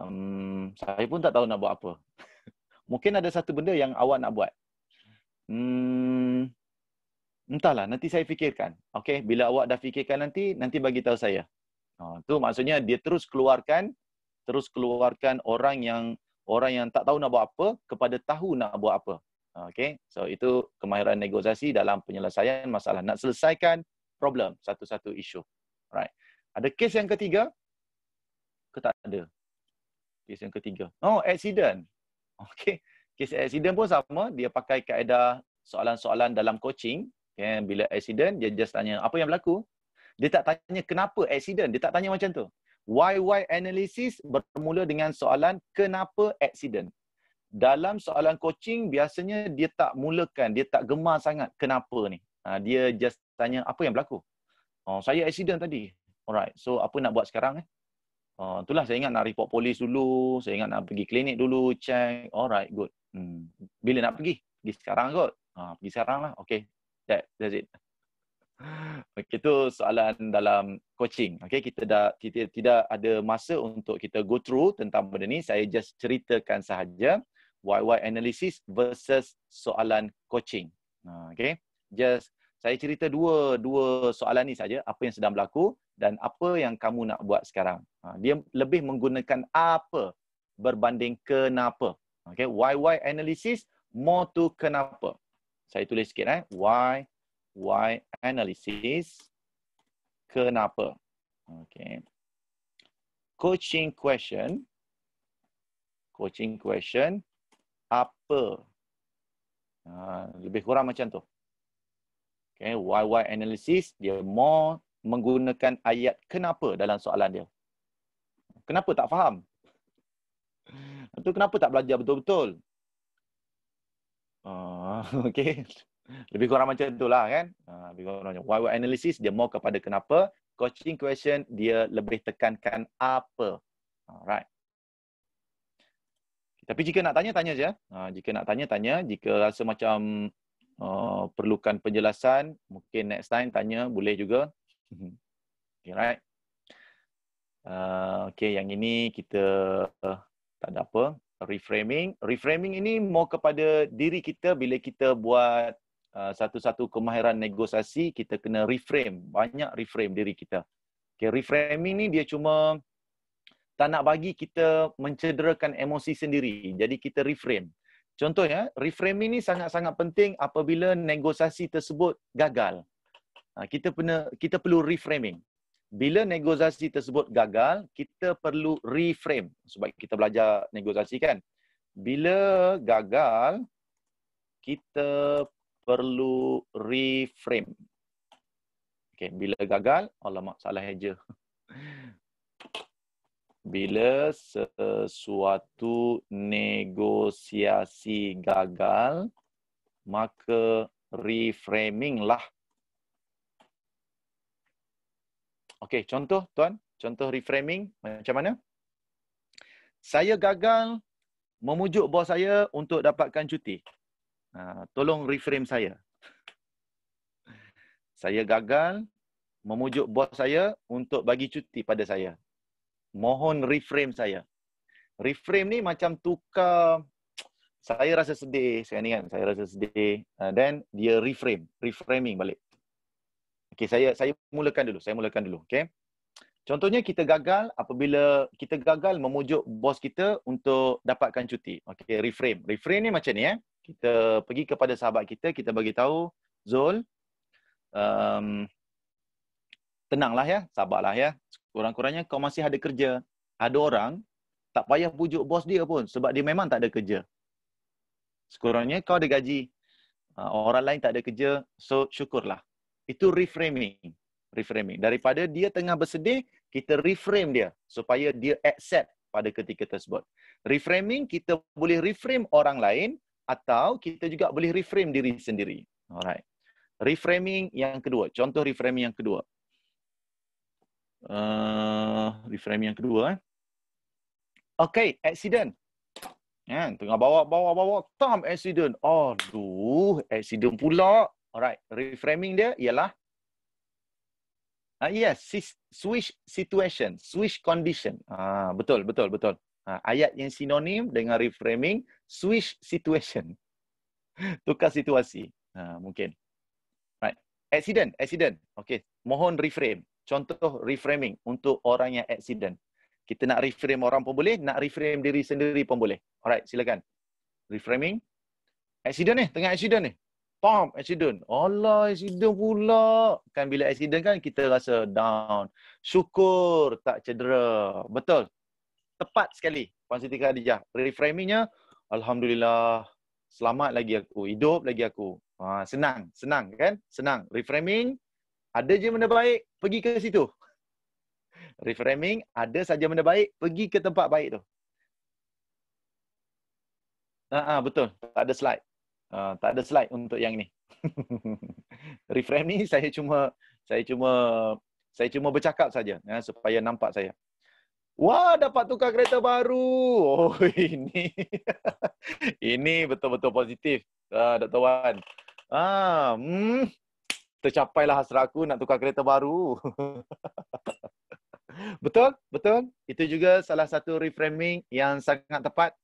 Um, saya pun tak tahu nak buat apa. Mungkin ada satu benda yang awak nak buat. Hmm, entahlah, nanti saya fikirkan. Okay, bila awak dah fikirkan nanti, nanti bagi tahu saya. Ha, tu maksudnya dia terus keluarkan terus keluarkan orang yang orang yang tak tahu nak buat apa kepada tahu nak buat apa. Ha, okay. So itu kemahiran negosiasi dalam penyelesaian masalah. Nak selesaikan problem, satu-satu isu. Right. Ada kes yang ketiga? Ke tak ada? Kes yang ketiga. Oh, accident. Okay. Kes accident pun sama. Dia pakai kaedah soalan-soalan dalam coaching. Okay. Bila accident, dia just tanya, apa yang berlaku? Dia tak tanya kenapa accident, dia tak tanya macam tu. Why why analysis bermula dengan soalan kenapa accident. Dalam soalan coaching biasanya dia tak mulakan, dia tak gemar sangat kenapa ni. Ha, dia just tanya apa yang berlaku. Oh, saya accident tadi. Alright. So apa nak buat sekarang eh? Oh, itulah saya ingat nak report polis dulu, saya ingat nak pergi klinik dulu, check. Alright, good. Hmm. Bila nak pergi? Pergi sekarang kot. Ah, pergi sekarang lah. Okay. That, that's it. Okey tu soalan dalam coaching. Okey kita dah tidak tidak ada masa untuk kita go through tentang benda ni. Saya just ceritakan sahaja why analysis versus soalan coaching. Ha, okay, Just saya cerita dua dua soalan ni saja apa yang sedang berlaku dan apa yang kamu nak buat sekarang. Ha, dia lebih menggunakan apa berbanding kenapa. Okey, why analysis more to kenapa. Saya tulis sikit eh. YY why analysis kenapa okay coaching question coaching question apa uh, lebih kurang macam tu okay why why analysis dia more menggunakan ayat kenapa dalam soalan dia kenapa tak faham itu kenapa tak belajar betul-betul uh, okay lebih kurang macam lah kan. Ha, lebih kurang macam. Why would analysis? Dia more kepada kenapa. Coaching question, dia lebih tekankan apa. Alright. Tapi jika nak tanya, tanya je. Ha, jika nak tanya, tanya. Jika rasa macam uh, perlukan penjelasan, mungkin next time tanya boleh juga. Okay, right. Uh, okay, yang ini kita uh, tak ada apa. Reframing. Reframing ini more kepada diri kita bila kita buat Ah, satu-satu kemahiran negosiasi kita kena reframe banyak reframe diri kita. Okay, reframing ni dia cuma tak nak bagi kita mencederakan emosi sendiri. Jadi kita reframe. Contohnya, reframing ni sangat-sangat penting apabila negosiasi tersebut gagal. Ah, kita perlu kita perlu reframing. Bila negosiasi tersebut gagal, kita perlu reframe sebab kita belajar negosiasi kan. Bila gagal, kita perlu reframe. Okay, bila gagal, allah mak salah aja. Bila sesuatu negosiasi gagal, maka reframing lah. Okay, contoh tuan, contoh reframing macam mana? Saya gagal memujuk bos saya untuk dapatkan cuti. Ah, tolong reframe saya. Saya gagal memujuk bos saya untuk bagi cuti pada saya. Mohon reframe saya. Reframe ni macam tukar saya rasa sedih, saya ni kan, saya rasa sedih. Uh, then dia reframe, reframing balik. Okay, saya saya mulakan dulu, saya mulakan dulu. Okay. Contohnya kita gagal apabila kita gagal memujuk bos kita untuk dapatkan cuti. Okay, reframe. Reframe ni macam ni eh. Ya kita pergi kepada sahabat kita kita bagi tahu Zul um, tenanglah ya sabarlah ya kurang-kurangnya kau masih ada kerja ada orang tak payah bujuk bos dia pun sebab dia memang tak ada kerja sekurangnya kau ada gaji uh, orang lain tak ada kerja so syukurlah itu reframing reframing daripada dia tengah bersedih kita reframe dia supaya dia accept pada ketika tersebut reframing kita boleh reframe orang lain atau kita juga boleh reframe diri sendiri. Alright. Reframing yang kedua. Contoh reframing yang kedua. Uh, reframing yang kedua. Eh. Okay, accident. Yeah, tengah bawa, bawa, bawa. Tom, accident. Aduh, accident pula. Alright, reframing dia ialah uh, yes, switch situation, switch condition. Ah, uh, betul, betul, betul. Ha, ayat yang sinonim dengan reframing switch situation tukar situasi ha, mungkin right accident accident Okay, mohon reframe contoh reframing untuk orang yang accident kita nak reframe orang pun boleh nak reframe diri sendiri pun boleh alright silakan reframing accident ni tengah accident ni pom accident Allah accident pula kan bila accident kan kita rasa down syukur tak cedera betul tepat sekali Puan Siti Khadijah. Reframingnya, Alhamdulillah, selamat lagi aku, hidup lagi aku. Ha, senang, senang kan? Senang. Reframing, ada je benda baik, pergi ke situ. Reframing, ada saja benda baik, pergi ke tempat baik tu. Ha, ha betul, tak ada slide. Uh, tak ada slide untuk yang ni. Reframing saya cuma saya cuma saya cuma bercakap saja ya, supaya nampak saya. Wah, dapat tukar kereta baru. Oh, ini. ini betul-betul positif, uh, ah, Dr. Wan. Ah, hmm. Tercapailah hasrat aku nak tukar kereta baru. betul? Betul? Itu juga salah satu reframing yang sangat tepat.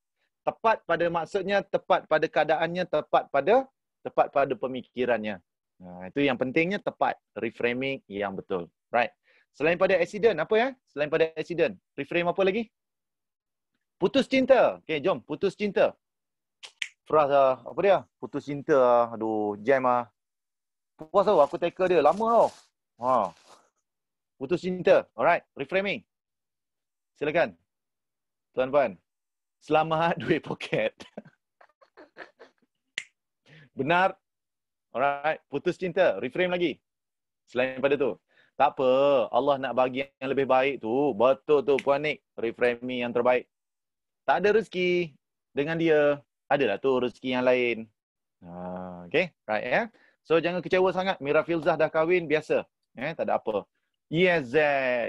Tepat pada maksudnya, tepat pada keadaannya, tepat pada tepat pada pemikirannya. Nah, itu yang pentingnya tepat. Reframing yang betul. Right? Selain pada aksiden, apa ya? Selain pada aksiden, reframe apa lagi? Putus cinta. Okay, jom. Putus cinta. Frust lah. Apa dia? Putus cinta lah. Aduh, jam lah. Puas tau, aku tackle dia. Lama tau. Ha. Putus cinta. Alright, reframing. Silakan. tuan tuan, Selamat duit poket. Benar. Alright, putus cinta. Reframe lagi. Selain pada tu. Tak apa, Allah nak bagi yang lebih baik tu. Betul tu Puan Nik, reframe yang terbaik. Tak ada rezeki dengan dia. Adalah tu rezeki yang lain. Ha, okay, right ya. Yeah? So jangan kecewa sangat. Mira Filzah dah kahwin, biasa. Eh, tak ada apa. Yes,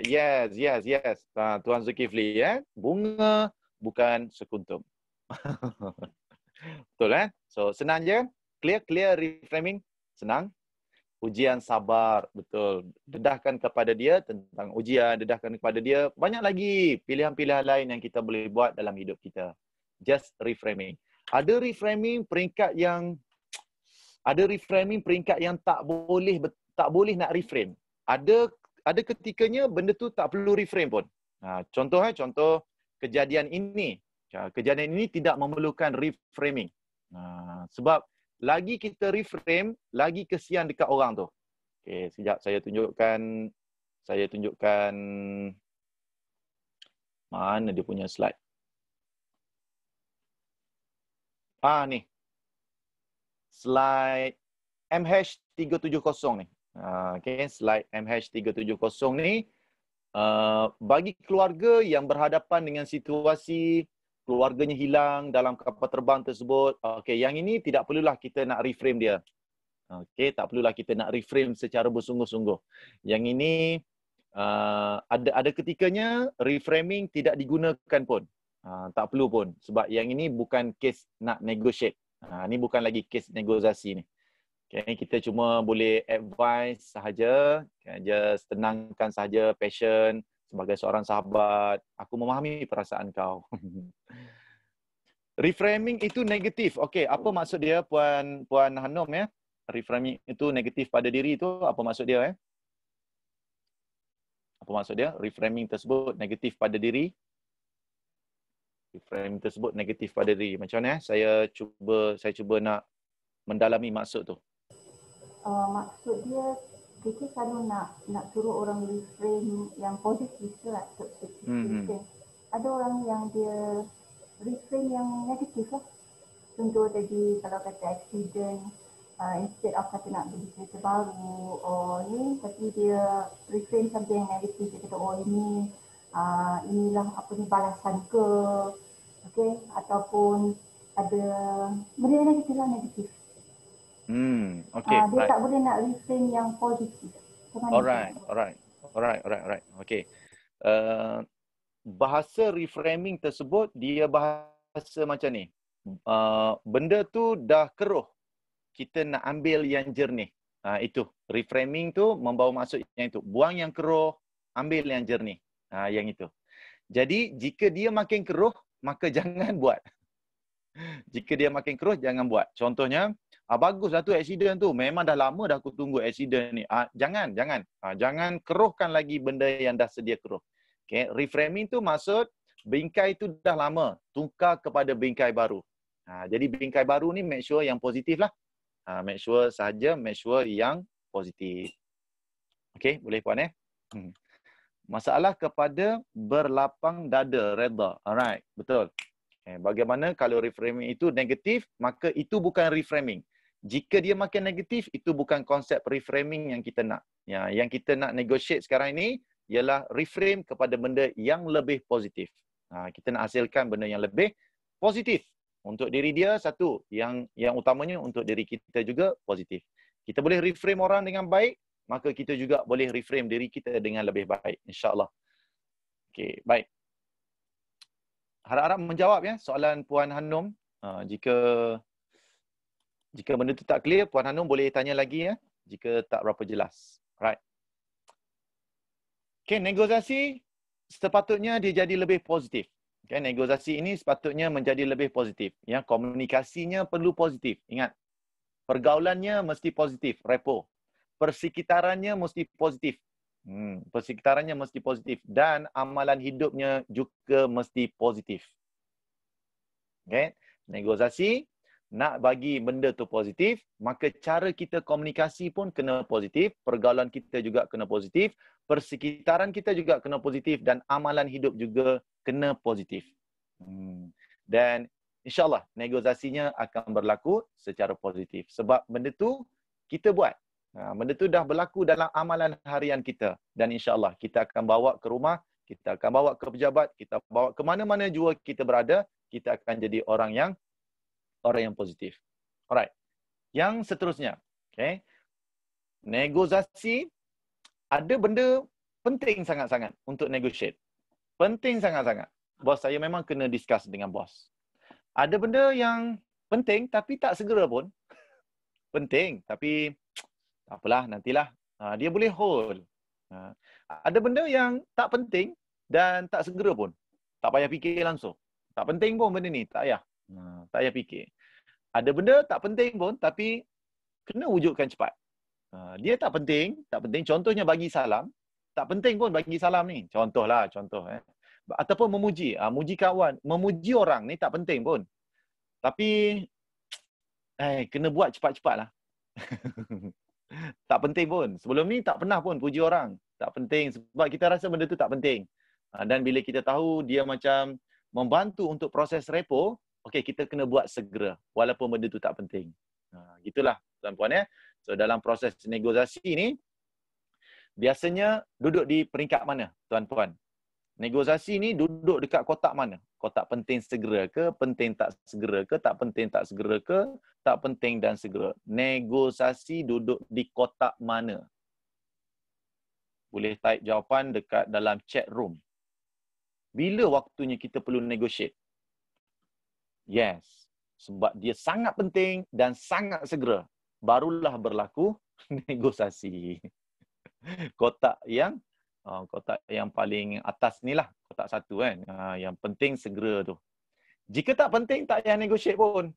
yes, yes, yes. Ha, Tuan Zulkifli, ya. Bunga bukan sekuntum. Betul, eh? So, senang je. Clear, clear reframing. Senang ujian sabar betul dedahkan kepada dia tentang ujian dedahkan kepada dia banyak lagi pilihan-pilihan lain yang kita boleh buat dalam hidup kita just reframing ada reframing peringkat yang ada reframing peringkat yang tak boleh tak boleh nak reframe ada ada ketikanya benda tu tak perlu reframe pun ha contoh eh contoh kejadian ini ha, kejadian ini tidak memerlukan reframing ha sebab lagi kita reframe, lagi kesian dekat orang tu. Okay, sekejap saya tunjukkan saya tunjukkan mana dia punya slide. Ah ni. Slide MH370 ni. Ah, ha, okay, slide MH370 ni. Uh, bagi keluarga yang berhadapan dengan situasi keluarganya hilang dalam kapal terbang tersebut. Okey, yang ini tidak perlulah kita nak reframe dia. Okey, tak perlulah kita nak reframe secara bersungguh-sungguh. Yang ini uh, ada ada ketikanya reframing tidak digunakan pun. Uh, tak perlu pun sebab yang ini bukan kes nak negotiate. Ha, uh, ni bukan lagi kes negosiasi ni. Okay, kita cuma boleh advice sahaja, okay, just tenangkan saja passion, sebagai seorang sahabat, aku memahami perasaan kau. Reframing itu negatif. Okey, apa maksud dia puan puan Hanum ya? Reframing itu negatif pada diri itu apa maksud dia eh? Apa maksud dia? Reframing tersebut negatif pada diri. Reframing tersebut negatif pada diri. Macam mana? Eh? Saya cuba saya cuba nak mendalami maksud tu. Uh, maksud dia kita selalu nak nak suruh orang reframe yang positif tu lah untuk situation. Mm-hmm. Ada orang yang dia reframe yang negatif lah. Contoh tadi kalau kata accident, uh, instead of kata nak beli kereta baru or oh, ni, tapi dia reframe sampai yang negatif. Dia kata, oh ini uh, inilah apa ni balasan ke, okay? Ataupun ada benda negatif lah negatif. Hmm, okay. Uh, dia right. tak boleh nak retain yang positif. Alright, alright, alright, alright, alright. Okay. Uh, bahasa reframing tersebut dia bahasa macam ni. Uh, benda tu dah keruh. Kita nak ambil yang jernih. Uh, itu reframing tu membawa masuk yang itu. Buang yang keruh, ambil yang jernih. Uh, yang itu. Jadi jika dia makin keruh, maka jangan buat. jika dia makin keruh jangan buat. Contohnya, ah baguslah tu accident tu. Memang dah lama dah aku tunggu accident ni. Ah jangan, jangan. Ah jangan keruhkan lagi benda yang dah sedia keruh. Okay. reframing tu maksud bingkai tu dah lama, tukar kepada bingkai baru. Ha, jadi bingkai baru ni make sure yang positif lah. Ha, make sure saja, make sure yang positif. Okay, boleh puan eh? Hmm. Masalah kepada berlapang dada, reda. Alright, betul. Eh, bagaimana kalau reframing itu negatif, maka itu bukan reframing. Jika dia makin negatif, itu bukan konsep reframing yang kita nak. Ya, yang kita nak negotiate sekarang ini ialah reframe kepada benda yang lebih positif. Ha, kita nak hasilkan benda yang lebih positif untuk diri dia satu, yang yang utamanya untuk diri kita juga positif. Kita boleh reframe orang dengan baik, maka kita juga boleh reframe diri kita dengan lebih baik. Insyaallah. Okay, baik harap-harap menjawab ya soalan Puan Hanum. Uh, jika jika benda tu tak clear, Puan Hanum boleh tanya lagi ya jika tak berapa jelas. Right. Okay, negosiasi sepatutnya dia jadi lebih positif. Okay, negosiasi ini sepatutnya menjadi lebih positif. Ya, komunikasinya perlu positif. Ingat, pergaulannya mesti positif, repo. Persekitarannya mesti positif, Hmm, persekitarannya mesti positif dan amalan hidupnya juga mesti positif. Okay? Negosiasi, nak bagi benda tu positif, maka cara kita komunikasi pun kena positif, pergaulan kita juga kena positif, persekitaran kita juga kena positif dan amalan hidup juga kena positif. Hmm. Dan insyaAllah negosiasinya akan berlaku secara positif. Sebab benda tu kita buat. Ha, benda tu dah berlaku dalam amalan harian kita. Dan insyaAllah kita akan bawa ke rumah, kita akan bawa ke pejabat, kita bawa ke mana-mana juga kita berada, kita akan jadi orang yang orang yang positif. Alright. Yang seterusnya. Okay. Negosiasi ada benda penting sangat-sangat untuk negotiate. Penting sangat-sangat. Bos saya memang kena discuss dengan bos. Ada benda yang penting tapi tak segera pun. penting tapi apalah nantilah uh, dia boleh hold. Uh, ada benda yang tak penting dan tak segera pun. Tak payah fikir langsung. Tak penting pun benda ni, tak payah. Uh, tak payah fikir. Ada benda tak penting pun tapi kena wujudkan cepat. Uh, dia tak penting, tak penting contohnya bagi salam, tak penting pun bagi salam ni. Contohlah, contoh eh. Ataupun memuji, uh, muji kawan, memuji orang ni tak penting pun. Tapi eh kena buat cepat cepat lah. tak penting pun. Sebelum ni tak pernah pun puji orang. Tak penting sebab kita rasa benda tu tak penting. Ha, dan bila kita tahu dia macam membantu untuk proses repo, okay kita kena buat segera walaupun benda tu tak penting. Ha, gitulah tuan-puan ya. So dalam proses negosiasi ni biasanya duduk di peringkat mana tuan-puan? negosiasi ni duduk dekat kotak mana? Kotak penting segera ke, penting tak segera ke, tak penting tak segera ke, tak penting dan segera. Negosiasi duduk di kotak mana? Boleh type jawapan dekat dalam chat room. Bila waktunya kita perlu negotiate? Yes. Sebab dia sangat penting dan sangat segera. Barulah berlaku negosiasi. Kotak yang Ah, kotak yang paling atas ni lah. Kotak satu kan. Uh, yang penting segera tu. Jika tak penting, tak payah negotiate pun.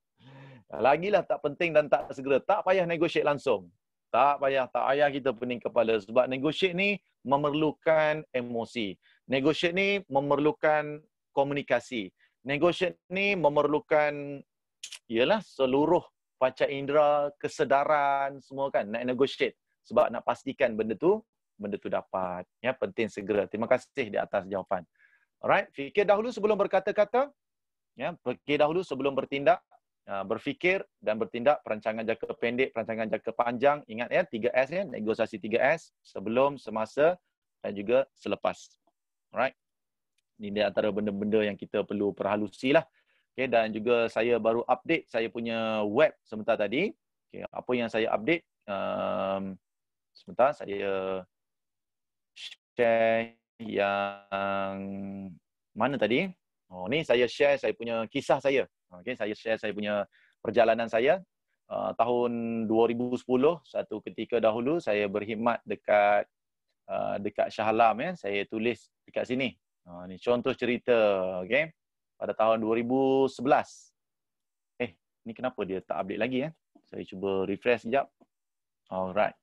Lagilah tak penting dan tak segera. Tak payah negotiate langsung. Tak payah, tak payah kita pening kepala. Sebab negotiate ni memerlukan emosi. Negotiate ni memerlukan komunikasi. Negotiate ni memerlukan ialah seluruh panca indera, kesedaran, semua kan nak negotiate. Sebab nak pastikan benda tu benda tu dapat. Ya, penting segera. Terima kasih di atas jawapan. Alright, fikir dahulu sebelum berkata-kata. Ya, fikir dahulu sebelum bertindak. Ya, berfikir dan bertindak perancangan jangka pendek, perancangan jangka panjang. Ingat ya, 3S ya, negosiasi 3S. Sebelum, semasa dan juga selepas. Alright. Ini antara benda-benda yang kita perlu perhalusi lah. Okay, dan juga saya baru update saya punya web sebentar tadi. Okay, apa yang saya update? Um, sebentar, saya share yang mana tadi? Oh, ni saya share saya punya kisah saya. Okey, saya share saya punya perjalanan saya. Uh, tahun 2010, satu ketika dahulu, saya berkhidmat dekat uh, dekat Shah Alam. Ya. Saya tulis dekat sini. Uh, ni contoh cerita. Okey. Pada tahun 2011. Eh, ni kenapa dia tak update lagi? Ya? Saya cuba refresh sekejap. Alright.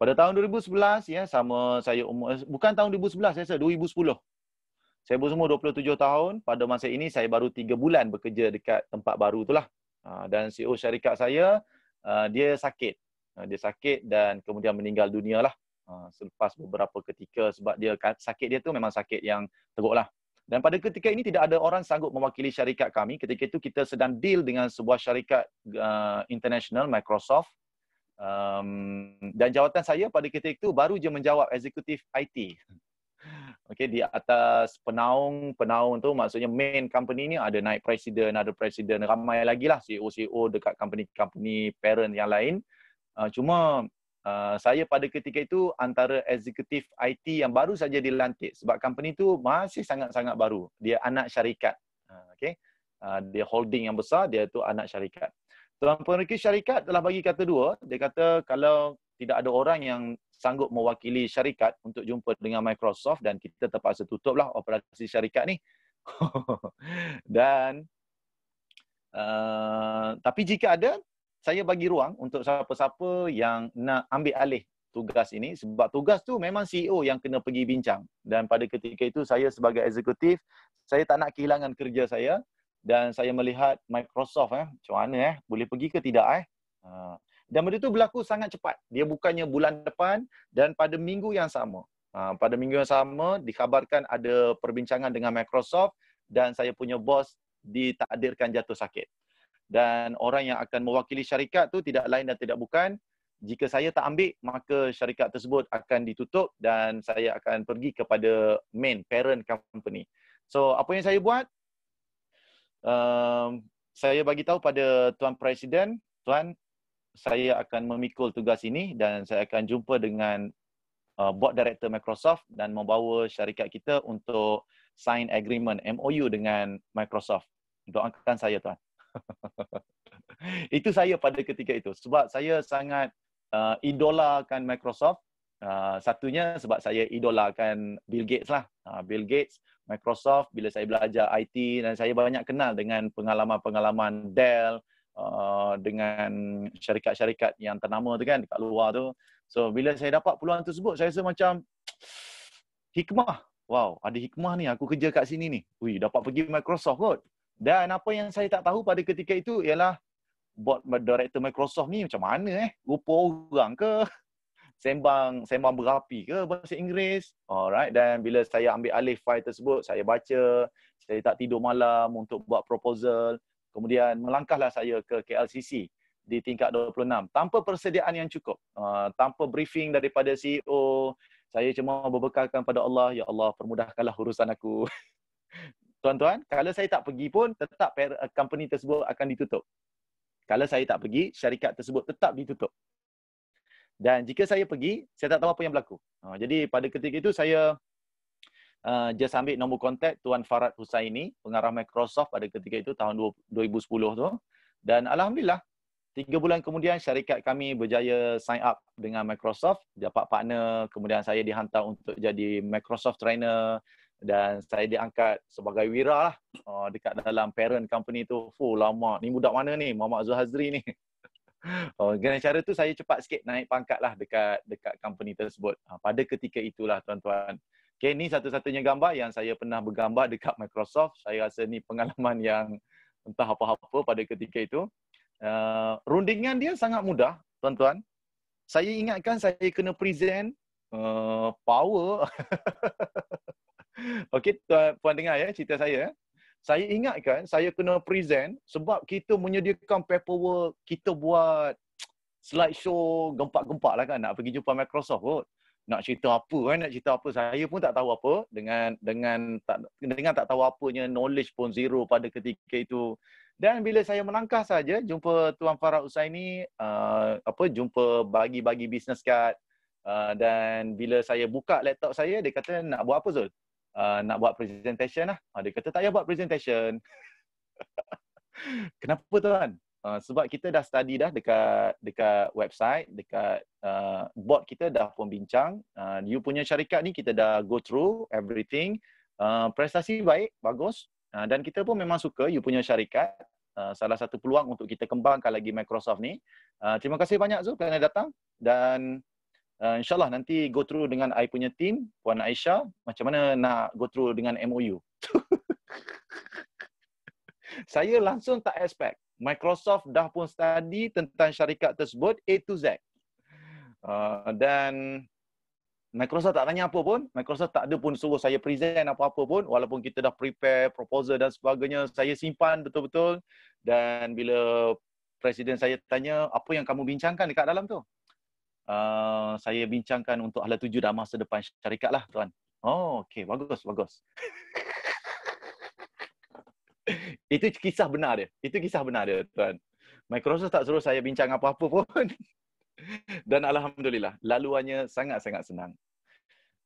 Pada tahun 2011 ya sama saya umur eh, bukan tahun 2011 saya 2010. Saya berumur 27 tahun, pada masa ini saya baru 3 bulan bekerja dekat tempat baru itulah. Ha, dan CEO syarikat saya ha, dia sakit. Ha, dia sakit dan kemudian meninggal dunia lah. selepas beberapa ketika sebab dia sakit dia tu memang sakit yang teruk lah. Dan pada ketika ini tidak ada orang sanggup mewakili syarikat kami. Ketika itu kita sedang deal dengan sebuah syarikat uh, international Microsoft Um, dan jawatan saya pada ketika itu baru je menjawab eksekutif IT. Okey di atas penaung penaung tu maksudnya main company ni ada naik presiden ada presiden ramai lagi lah CEO CEO dekat company company parent yang lain uh, cuma uh, saya pada ketika itu antara eksekutif IT yang baru saja dilantik sebab company tu masih sangat sangat baru dia anak syarikat uh, okey uh, dia holding yang besar dia tu anak syarikat Tuan Pengerusi Syarikat telah bagi kata dua. Dia kata kalau tidak ada orang yang sanggup mewakili syarikat untuk jumpa dengan Microsoft dan kita terpaksa tutuplah operasi syarikat ni. dan uh, tapi jika ada, saya bagi ruang untuk siapa-siapa yang nak ambil alih tugas ini sebab tugas tu memang CEO yang kena pergi bincang dan pada ketika itu saya sebagai eksekutif saya tak nak kehilangan kerja saya dan saya melihat Microsoft eh macam mana eh boleh pergi ke tidak eh ah, dan benda tu berlaku sangat cepat dia bukannya bulan depan dan pada minggu yang sama ah, pada minggu yang sama dikhabarkan ada perbincangan dengan Microsoft dan saya punya bos ditakdirkan jatuh sakit dan orang yang akan mewakili syarikat tu tidak lain dan tidak bukan jika saya tak ambil maka syarikat tersebut akan ditutup dan saya akan pergi kepada main parent company so apa yang saya buat um, saya bagi tahu pada Tuan Presiden, Tuan, saya akan memikul tugas ini dan saya akan jumpa dengan uh, Board Director Microsoft dan membawa syarikat kita untuk sign agreement MOU dengan Microsoft. Doakan saya, Tuan. itu saya pada ketika itu. Sebab saya sangat uh, idolakan Microsoft. Uh, satunya sebab saya idolakan Bill Gates lah. Uh, Bill Gates Microsoft bila saya belajar IT dan saya banyak kenal dengan pengalaman-pengalaman Dell uh, dengan syarikat-syarikat yang ternama tu kan dekat luar tu. So bila saya dapat peluang tu sebut, saya rasa macam hikmah. Wow, ada hikmah ni aku kerja kat sini ni. Ui, dapat pergi Microsoft kot. Dan apa yang saya tak tahu pada ketika itu ialah board director Microsoft ni macam mana eh? Rupa orang ke? sembang sembang berapi ke bahasa Inggeris. Alright dan bila saya ambil alih file tersebut, saya baca, saya tak tidur malam untuk buat proposal. Kemudian melangkahlah saya ke KLCC di tingkat 26 tanpa persediaan yang cukup, ah, tanpa briefing daripada CEO. Saya cuma berbekalkan pada Allah, ya Allah permudahkanlah urusan aku. Tuan-tuan, kalau saya tak pergi pun tetap eh, company tersebut akan ditutup. Kalau saya tak pergi, syarikat tersebut tetap ditutup. Dan jika saya pergi, saya tak tahu apa yang berlaku. Uh, jadi pada ketika itu saya uh, just ambil nombor kontak Tuan Farad Husaini, pengarah Microsoft pada ketika itu tahun 2010 tu. Dan Alhamdulillah, tiga bulan kemudian syarikat kami berjaya sign up dengan Microsoft. Dapat partner, kemudian saya dihantar untuk jadi Microsoft trainer dan saya diangkat sebagai wira lah uh, dekat dalam parent company tu. Fuh, lama. Ni budak mana ni? Muhammad Zuhazri ni. Oh, dengan cara tu saya cepat sikit naik pangkat lah dekat dekat company tersebut. Ha, pada ketika itulah tuan-tuan. Okay, ni satu-satunya gambar yang saya pernah bergambar dekat Microsoft. Saya rasa ni pengalaman yang entah apa-apa pada ketika itu. Uh, rundingan dia sangat mudah, tuan-tuan. Saya ingatkan saya kena present uh, power. okay, tuan tuan dengar ya cerita saya. Eh saya ingatkan saya kena present sebab kita menyediakan paperwork, kita buat slideshow gempak-gempak lah kan nak pergi jumpa Microsoft kot. Nak cerita apa kan, nak cerita apa. Saya pun tak tahu apa dengan dengan tak, dengan tak tahu apanya knowledge pun zero pada ketika itu. Dan bila saya melangkah saja jumpa Tuan Farah Usaini, uh, apa jumpa bagi-bagi business card, Uh, dan bila saya buka laptop saya, dia kata nak buat apa Zul? uh, nak buat presentation lah. Uh, dia kata tak payah buat presentation. Kenapa tuan? Uh, sebab kita dah study dah dekat dekat website, dekat uh, board kita dah pun bincang. Uh, you punya syarikat ni kita dah go through everything. Uh, prestasi baik, bagus. Uh, dan kita pun memang suka you punya syarikat. Uh, salah satu peluang untuk kita kembangkan lagi Microsoft ni. Uh, terima kasih banyak Zul kerana datang. Dan uh, insyaallah nanti go through dengan I punya team Puan Aisyah macam mana nak go through dengan MOU. saya langsung tak expect Microsoft dah pun study tentang syarikat tersebut A to Z. Uh, dan Microsoft tak tanya apa pun, Microsoft tak ada pun suruh saya present apa-apa pun walaupun kita dah prepare proposal dan sebagainya, saya simpan betul-betul dan bila presiden saya tanya apa yang kamu bincangkan dekat dalam tu? Eh, saya bincangkan untuk ahli tuju dan masa depan syarikat lah tuan. Oh, okey. Bagus, bagus. Itu kisah benar dia. Itu kisah benar dia, tuan. Microsoft tak suruh saya bincang apa-apa pun. dan Alhamdulillah, laluannya sangat-sangat senang.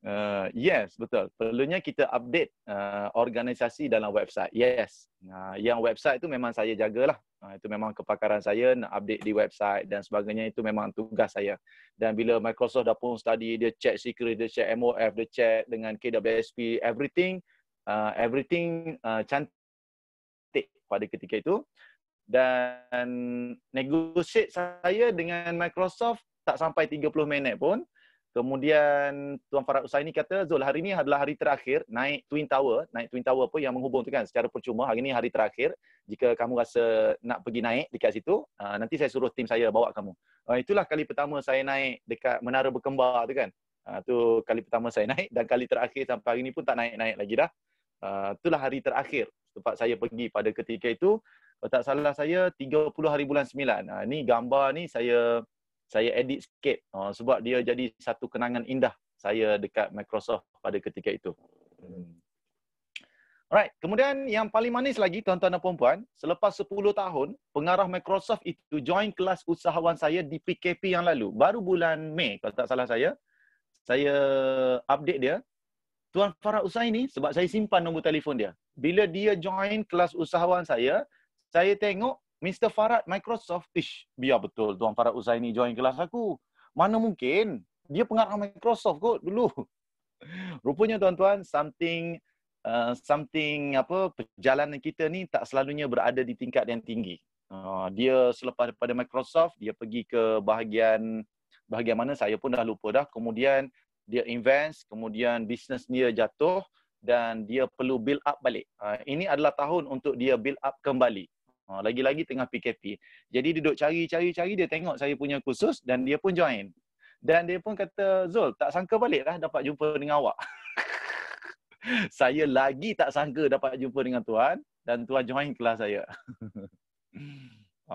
Uh, yes, betul. Perlunya kita update uh, organisasi dalam website. Yes. Uh, yang website itu memang saya jagalah. Uh, itu memang kepakaran saya nak update di website dan sebagainya itu memang tugas saya. Dan bila Microsoft dah pun study, dia check security, dia check MOF, dia check dengan KWSP, everything, uh, everything uh, cantik pada ketika itu. Dan negosiasi saya dengan Microsoft tak sampai 30 minit pun. Kemudian Tuan Farah Usai ni kata Zul hari ini adalah hari terakhir naik Twin Tower, naik Twin Tower apa yang menghubung tu kan secara percuma hari ini hari terakhir. Jika kamu rasa nak pergi naik dekat situ, ah, nanti saya suruh tim saya bawa kamu. Ah, itulah kali pertama saya naik dekat Menara Berkembar tu kan. Ah, tu kali pertama saya naik dan kali terakhir sampai hari ini pun tak naik-naik lagi dah. itulah hari terakhir tempat saya pergi pada ketika itu. tak salah saya 30 hari bulan 9. Ini gambar ni saya saya edit sikit uh, sebab dia jadi satu kenangan indah saya dekat Microsoft pada ketika itu. Hmm. Alright, kemudian yang paling manis lagi tuan-tuan dan puan-puan, selepas 10 tahun pengarah Microsoft itu join kelas usahawan saya di PKP yang lalu, baru bulan Mei kalau tak salah saya. Saya update dia. Tuan Farah Usai ni sebab saya simpan nombor telefon dia. Bila dia join kelas usahawan saya, saya tengok Mr. Farad Microsoft, ish, biar betul Tuan Farad Uzai ni join kelas aku. Mana mungkin dia pengarah Microsoft kot dulu. Rupanya tuan-tuan, something uh, something apa perjalanan kita ni tak selalunya berada di tingkat yang tinggi. Uh, dia selepas daripada Microsoft, dia pergi ke bahagian bahagian mana saya pun dah lupa dah. Kemudian dia invest, kemudian bisnes dia jatuh dan dia perlu build up balik. Uh, ini adalah tahun untuk dia build up kembali. Uh, Ha, lagi-lagi tengah PKP. Jadi dia duduk cari-cari-cari, dia tengok saya punya kursus dan dia pun join. Dan dia pun kata, Zul, tak sangka balik lah dapat jumpa dengan awak. saya lagi tak sangka dapat jumpa dengan Tuhan dan Tuhan join kelas saya.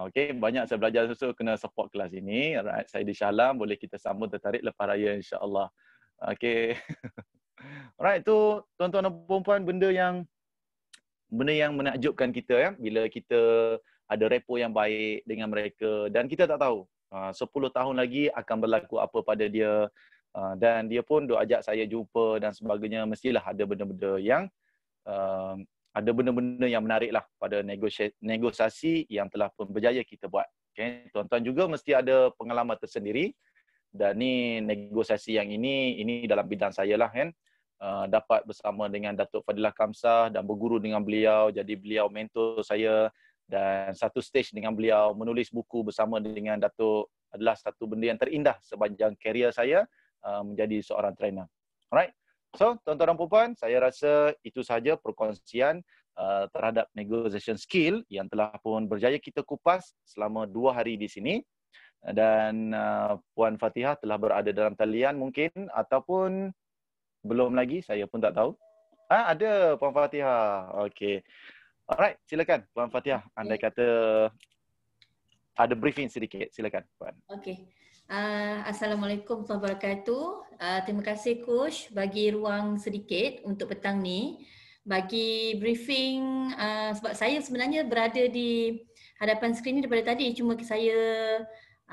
okay, banyak saya belajar susu kena support kelas ini. Alright, saya di Shalam, boleh kita sambung tertarik lepas raya insyaAllah. Okay. Alright, tu tuan-tuan dan perempuan benda yang benda yang menakjubkan kita ya bila kita ada repo yang baik dengan mereka dan kita tak tahu ah, uh, 10 tahun lagi akan berlaku apa pada dia uh, dan dia pun dok ajak saya jumpa dan sebagainya mestilah ada benda-benda yang uh, ada benda-benda yang menarik lah pada negosiasi, negosiasi yang telah pun berjaya kita buat. Okay. Tuan-tuan juga mesti ada pengalaman tersendiri dan ni negosiasi yang ini ini dalam bidang saya lah kan. Eh. Uh, dapat bersama dengan Datuk Fadilah Kamsah dan berguru dengan beliau. Jadi beliau mentor saya dan satu stage dengan beliau menulis buku bersama dengan Datuk adalah satu benda yang terindah sepanjang karier saya uh, menjadi seorang trainer. Alright. So, tuan-tuan dan puan, saya rasa itu sahaja perkongsian uh, terhadap negotiation skill yang telah pun berjaya kita kupas selama dua hari di sini. Dan uh, Puan Fatihah telah berada dalam talian mungkin ataupun belum lagi, saya pun tak tahu. Ah, ada Puan Fatihah. Okey. Alright, silakan Puan Fatihah. Anda okay. kata ada briefing sedikit, silakan Puan. Okey. Uh, Assalamualaikum warahmatullahi wabarakatuh. Uh, ah, terima kasih coach bagi ruang sedikit untuk petang ni bagi briefing uh, sebab saya sebenarnya berada di hadapan skrin ni daripada tadi cuma saya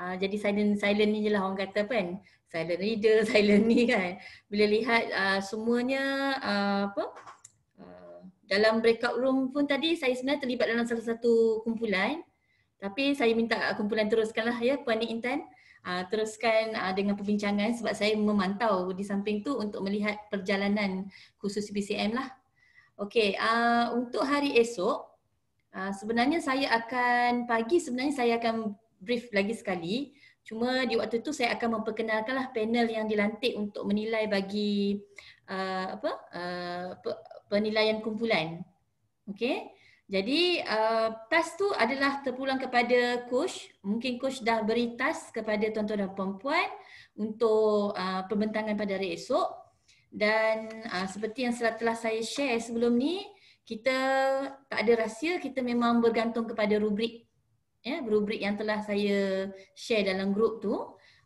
uh, jadi silent silent ni je lah orang kata kan silent reader, silent ni kan. Bila lihat uh, semuanya uh, apa uh, dalam breakout room pun tadi saya sebenarnya terlibat dalam salah satu kumpulan. Tapi saya minta kumpulan teruskanlah ya Puan Intan. Uh, teruskan uh, dengan perbincangan sebab saya memantau di samping tu untuk melihat perjalanan khusus BCM lah. Okey, uh, untuk hari esok uh, sebenarnya saya akan pagi sebenarnya saya akan brief lagi sekali Cuma di waktu tu saya akan memperkenalkanlah panel yang dilantik untuk menilai bagi uh, apa uh, penilaian kumpulan. Okey. Jadi uh, task tu adalah terpulang kepada coach. Mungkin coach dah beri task kepada tuan-tuan dan puan-puan untuk uh, pembentangan pada hari esok. Dan uh, seperti yang telah saya share sebelum ni, kita tak ada rahsia, kita memang bergantung kepada rubrik ya rubrik yang telah saya share dalam grup tu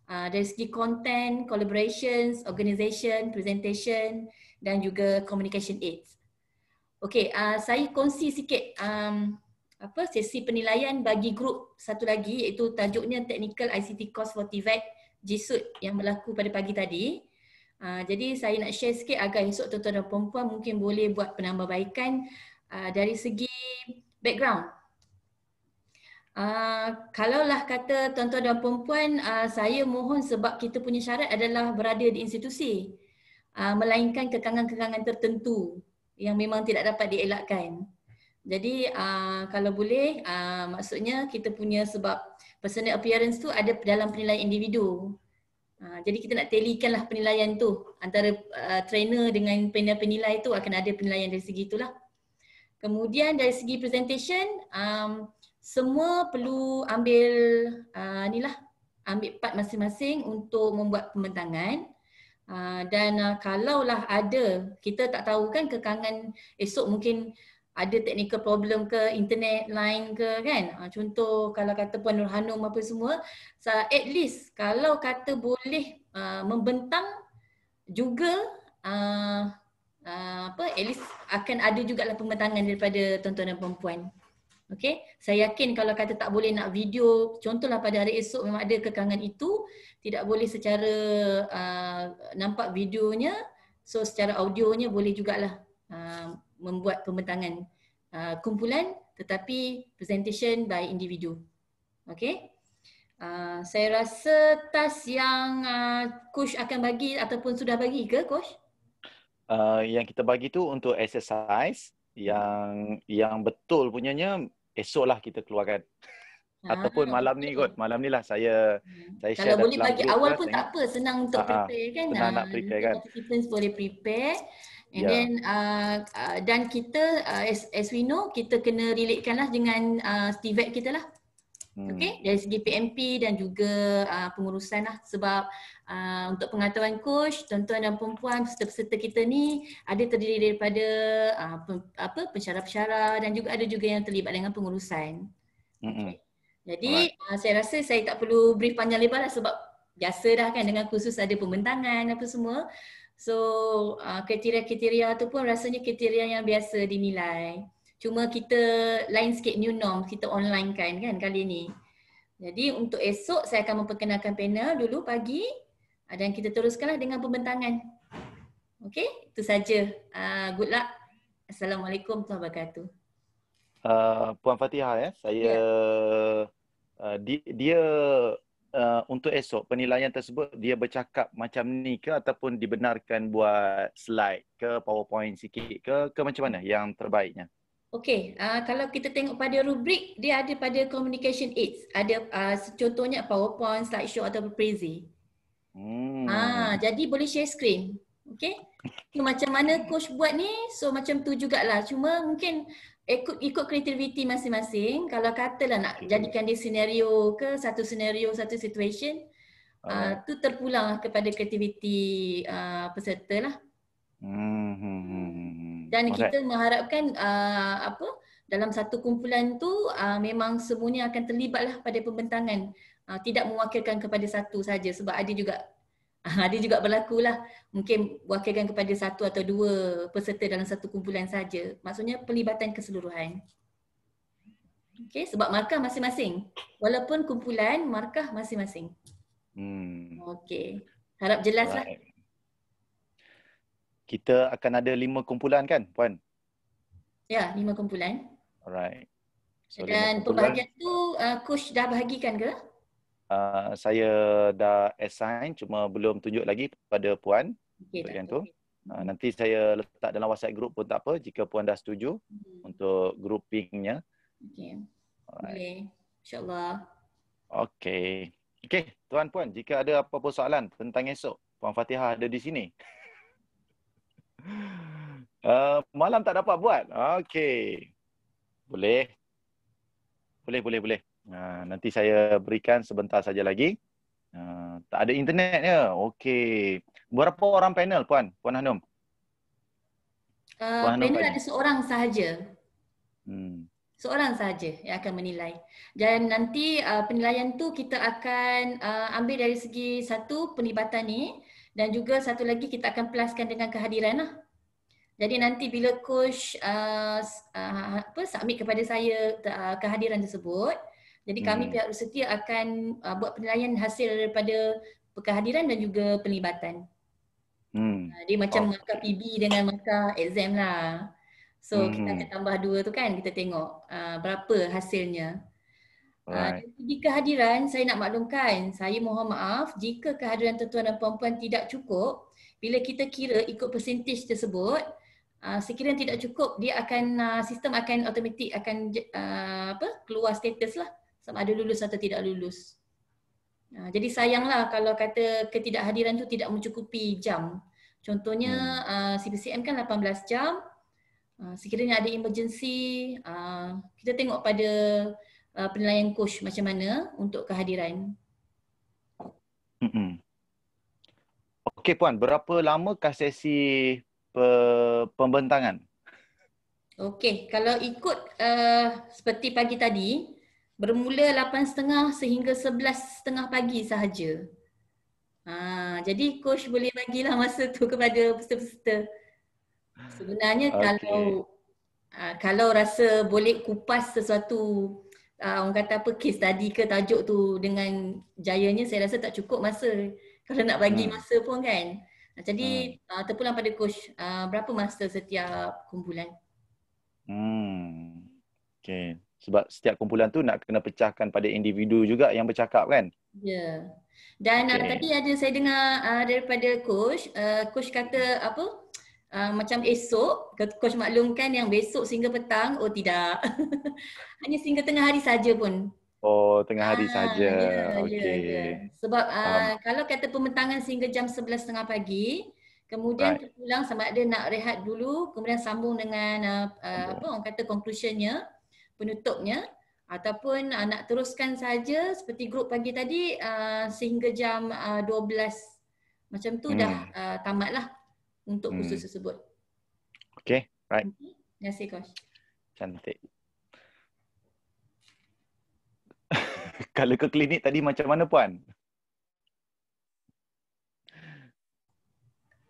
uh, dari segi content, collaborations, organisation, presentation dan juga communication aids. Okey, uh, saya kongsi sikit um, apa sesi penilaian bagi grup satu lagi iaitu tajuknya technical ICT course for TVET e JISUT yang berlaku pada pagi tadi. Uh, jadi saya nak share sikit agar esok tuan-tuan dan puan mungkin boleh buat penambahbaikan uh, dari segi background Ah, kalaulah kata tuan-tuan dan puan-puan, uh, saya mohon sebab kita punya syarat adalah berada di institusi. Uh, melainkan kekangan-kekangan tertentu yang memang tidak dapat dielakkan. Jadi uh, kalau boleh, uh, maksudnya kita punya sebab personal appearance tu ada dalam penilaian individu. Uh, jadi kita nak telikanlah penilaian tu antara uh, trainer dengan penilaian penilai tu akan ada penilaian dari segi itulah. Kemudian dari segi presentation, um, semua perlu ambil uh, ni lah ambil part masing-masing untuk membuat pembentangan uh, ah, dan uh, kalaulah ada kita tak tahu kan kekangan esok mungkin ada technical problem ke internet line ke kan uh, contoh kalau kata Puan Nurhanum apa semua so at least kalau kata boleh uh, membentang juga uh, uh, apa at least akan ada jugalah pembentangan daripada tuan-tuan dan puan Okay, saya yakin kalau kata tak boleh nak video, contohlah pada hari esok memang ada kekangan itu, tidak boleh secara uh, nampak videonya, so secara audionya boleh jugalah uh, membuat pembentangan uh, kumpulan tetapi presentation by individu. Okay, uh, saya rasa tas yang uh, coach akan bagi ataupun sudah bagi ke coach? Uh, yang kita bagi tu untuk exercise yang yang betul punyanya esok lah kita keluarkan. Ah, Ataupun ah, malam ni kot. Malam ni lah saya hmm. saya Kalau boleh bagi awal lah, pun saya. tak apa. Senang untuk ah, ah. prepare kan. Senang ah, nak prepare kan. Participants boleh prepare. And yeah. then uh, uh, dan kita uh, as, as we know kita kena relatekan lah dengan uh, Steve kita lah. Hmm. Okay. Dari segi PMP dan juga uh, pengurusan lah. Sebab Ah, untuk pengetahuan coach, tuan-tuan dan puan-puan peserta-peserta kita ni ada terdiri daripada uh, apa pensyara-pensyara dan juga ada juga yang terlibat dengan pengurusan. Mm-hmm. Jadi uh, saya rasa saya tak perlu brief panjang lebar lah sebab biasa dah kan dengan khusus ada pembentangan apa semua. So uh, kriteria-kriteria tu pun rasanya kriteria yang biasa dinilai. Cuma kita lain sikit new norm kita online kan kan kali ni. Jadi untuk esok saya akan memperkenalkan panel dulu pagi Ah, dan kita teruskanlah dengan pembentangan. Okey, itu saja. Uh, good luck. Assalamualaikum warahmatullahi wabarakatuh. Uh, Puan Fatihah eh, ya, saya yeah. uh, di, dia uh, untuk esok penilaian tersebut dia bercakap macam ni ke ataupun dibenarkan buat slide ke PowerPoint sikit ke ke macam mana yang terbaiknya. Okey, uh, kalau kita tengok pada rubrik dia ada pada communication aids, ada uh, contohnya PowerPoint, slideshow atau prezi. Hmm. Ha, jadi boleh share screen. Okay. So, macam mana coach buat ni, so macam tu jugalah. Cuma mungkin ikut ikut kreativiti masing-masing. Kalau katalah nak okay. jadikan dia senario ke, satu senario, satu situasi, Uh, ah, tu terpulang kepada kreativiti uh, ah, peserta lah. Hmm, hmm, hmm, Dan okay. kita mengharapkan uh, apa dalam satu kumpulan tu uh, memang semuanya akan terlibat lah pada pembentangan uh, tidak mewakilkan kepada satu saja sebab ada juga ah, ada juga berlaku lah mungkin wakilkan kepada satu atau dua peserta dalam satu kumpulan saja maksudnya pelibatan keseluruhan Okay. sebab markah masing-masing walaupun kumpulan markah masing-masing hmm okey harap jelas lah kita akan ada lima kumpulan kan puan ya lima kumpulan alright so, dan pembahagian tu uh, ah, coach dah bahagikan ke uh, saya dah assign cuma belum tunjuk lagi pada puan okay, bagian tu. Okay. Uh, ah, nanti saya letak dalam WhatsApp group pun tak apa jika puan dah setuju hmm. untuk groupingnya. Okay, Okey. Insya-Allah. Okey. Okey, tuan puan, jika ada apa-apa soalan tentang esok, puan Fatihah ada di sini. Uh, malam tak dapat buat. Okey. Boleh. Boleh, boleh, boleh. Ah, nanti saya berikan sebentar saja lagi. Uh, tak ada internet ya? Okey. Berapa orang panel Puan? Puan Hanum? Uh, Puan Hanum panel ada ini. seorang sahaja. Hmm. Seorang sahaja yang akan menilai. Dan nanti uh, penilaian tu kita akan uh, ambil dari segi satu penibatan ni dan juga satu lagi kita akan pelaskan dengan kehadiran lah. Jadi nanti bila coach uh, uh, apa submit kepada saya uh, kehadiran tersebut, jadi kami hmm. pihak Ruseti akan uh, buat penilaian hasil daripada kehadiran dan juga pelibatan. Hmm. Uh, dia macam oh. markah PB dengan markah exam lah. So hmm. kita akan tambah dua tu kan kita tengok uh, berapa hasilnya. Uh, di kehadiran saya nak maklumkan saya mohon maaf jika kehadiran tuan-tuan dan puan-puan tidak cukup bila kita kira ikut percentage tersebut uh, sekiranya tidak cukup dia akan uh, sistem akan automatik akan uh, apa keluar status lah sama ada lulus atau tidak lulus. Ha, jadi sayanglah kalau kata ketidakhadiran tu tidak mencukupi jam. Contohnya hmm. uh, ah, CPCM kan 18 jam. Uh, sekiranya ada emergency, uh, kita tengok pada uh, penilaian coach macam mana untuk kehadiran. Hmm. Okey puan, berapa lamakah sesi pe- pembentangan? Okey, kalau ikut uh, seperti pagi tadi, bermula 8.30 sehingga 11.30 pagi sahaja. Ha, jadi coach boleh bagilah masa tu kepada peserta-peserta. Sebenarnya okay. kalau ha, kalau rasa boleh kupas sesuatu uh, orang kata apa case tadi ke tajuk tu dengan jayanya saya rasa tak cukup masa kalau nak bagi hmm. masa pun kan. Ha, jadi hmm. uh, terpulang pada coach uh, berapa masa setiap kumpulan? Hmm. Okay sebab setiap kumpulan tu nak kena pecahkan pada individu juga yang bercakap kan ya yeah. dan uh, okay. tadi ada saya dengar uh, daripada coach uh, coach kata apa Uh, macam esok, coach maklumkan yang besok sehingga petang, oh tidak. hanya sehingga tengah hari saja pun. Oh, tengah hari ah, saja. Yeah, ya, okay. yeah. Sebab uh, kalau kata pembentangan sehingga jam 11.30 pagi, kemudian right. pulang sama ada nak rehat dulu, kemudian sambung dengan uh, uh, apa orang kata conclusionnya penutupnya ataupun uh, nak teruskan saja seperti grup pagi tadi uh, sehingga jam uh, ah, 12 macam tu hmm. dah uh, tamatlah untuk khusus hmm. tersebut. Okay, right. Terima kasih coach. Cantik. Kalau ke klinik tadi macam mana puan?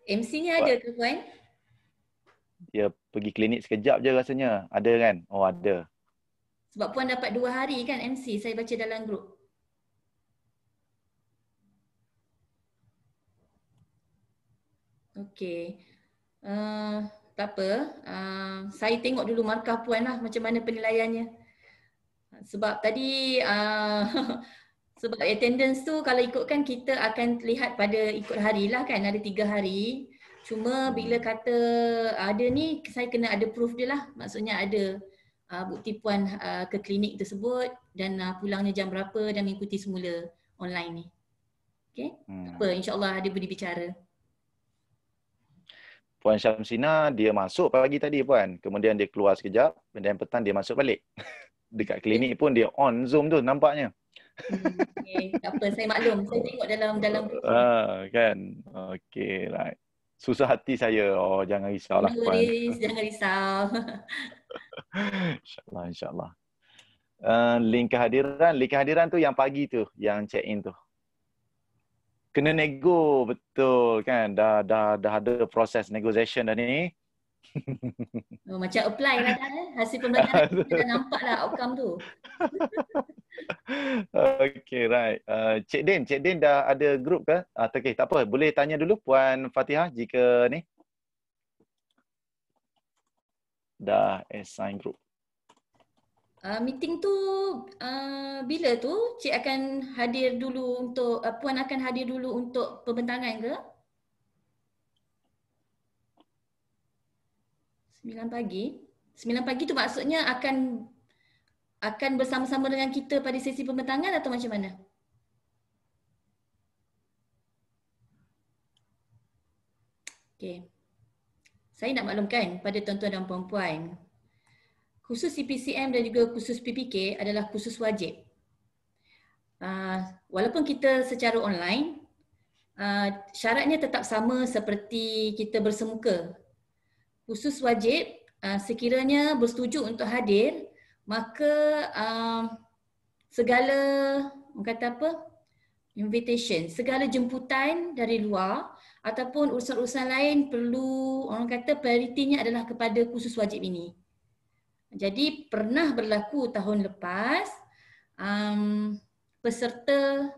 MC-nya ada ke puan? Ya, pergi klinik sekejap je rasanya. Ada kan? Oh, ada. Hmm. Sebab Puan dapat dua hari kan MC saya baca dalam grup. Okay. Uh, tak apa. Uh, saya tengok dulu markah Puan lah macam mana penilaiannya. Sebab tadi uh, sebab attendance tu kalau ikutkan kita akan lihat pada ikut hari lah kan. Ada tiga hari. Cuma bila kata ada ni saya kena ada proof dia lah. Maksudnya ada uh, bukti puan uh, ke klinik tersebut dan uh, pulangnya jam berapa dan mengikuti semula online ni. Okey. Hmm. Apa insyaAllah ada budi bicara. Puan Syamsina dia masuk pagi tadi puan. Kemudian dia keluar sekejap. Kemudian petang dia masuk balik. Dekat klinik okay. pun dia on Zoom tu nampaknya. Hmm, okay. Tak apa, saya maklum. Saya tengok dalam dalam. Ah, uh, kan. Okay, right. Susah hati saya. Oh, jangan risau puan. Jangan risau. InsyaAllah, insyaAllah. Uh, eh, link kehadiran. Link kehadiran tu yang pagi tu, yang check-in tu. Kena nego betul kan. Dah dah dah ada proses negotiation dah ni. Oh, macam apply lah kan. Hasil pembelajaran kita dah nampak lah outcome tu. okay, right. Uh, Cik Din, Cik Din dah ada group ke? Uh, ah, okay, tak apa. Boleh tanya dulu Puan Fatihah jika ni dah assign group. Uh, meeting tu uh, bila tu cik akan hadir dulu untuk uh, puan akan hadir dulu untuk pembentangan ke? 9 pagi. 9 pagi tu maksudnya akan akan bersama-sama dengan kita pada sesi pembentangan atau macam mana? Okay saya nak maklumkan pada tuan-tuan dan puan-puan, khusus CPCM dan juga khusus PPK adalah khusus wajib. Uh, walaupun kita secara online, uh, syaratnya tetap sama seperti kita bersemuka. Khusus wajib, uh, sekiranya bersetuju untuk hadir, maka uh, segala, kata apa, invitation, segala jemputan dari luar, ataupun urusan-urusan lain perlu orang kata prioritinya adalah kepada khusus wajib ini. Jadi pernah berlaku tahun lepas um, peserta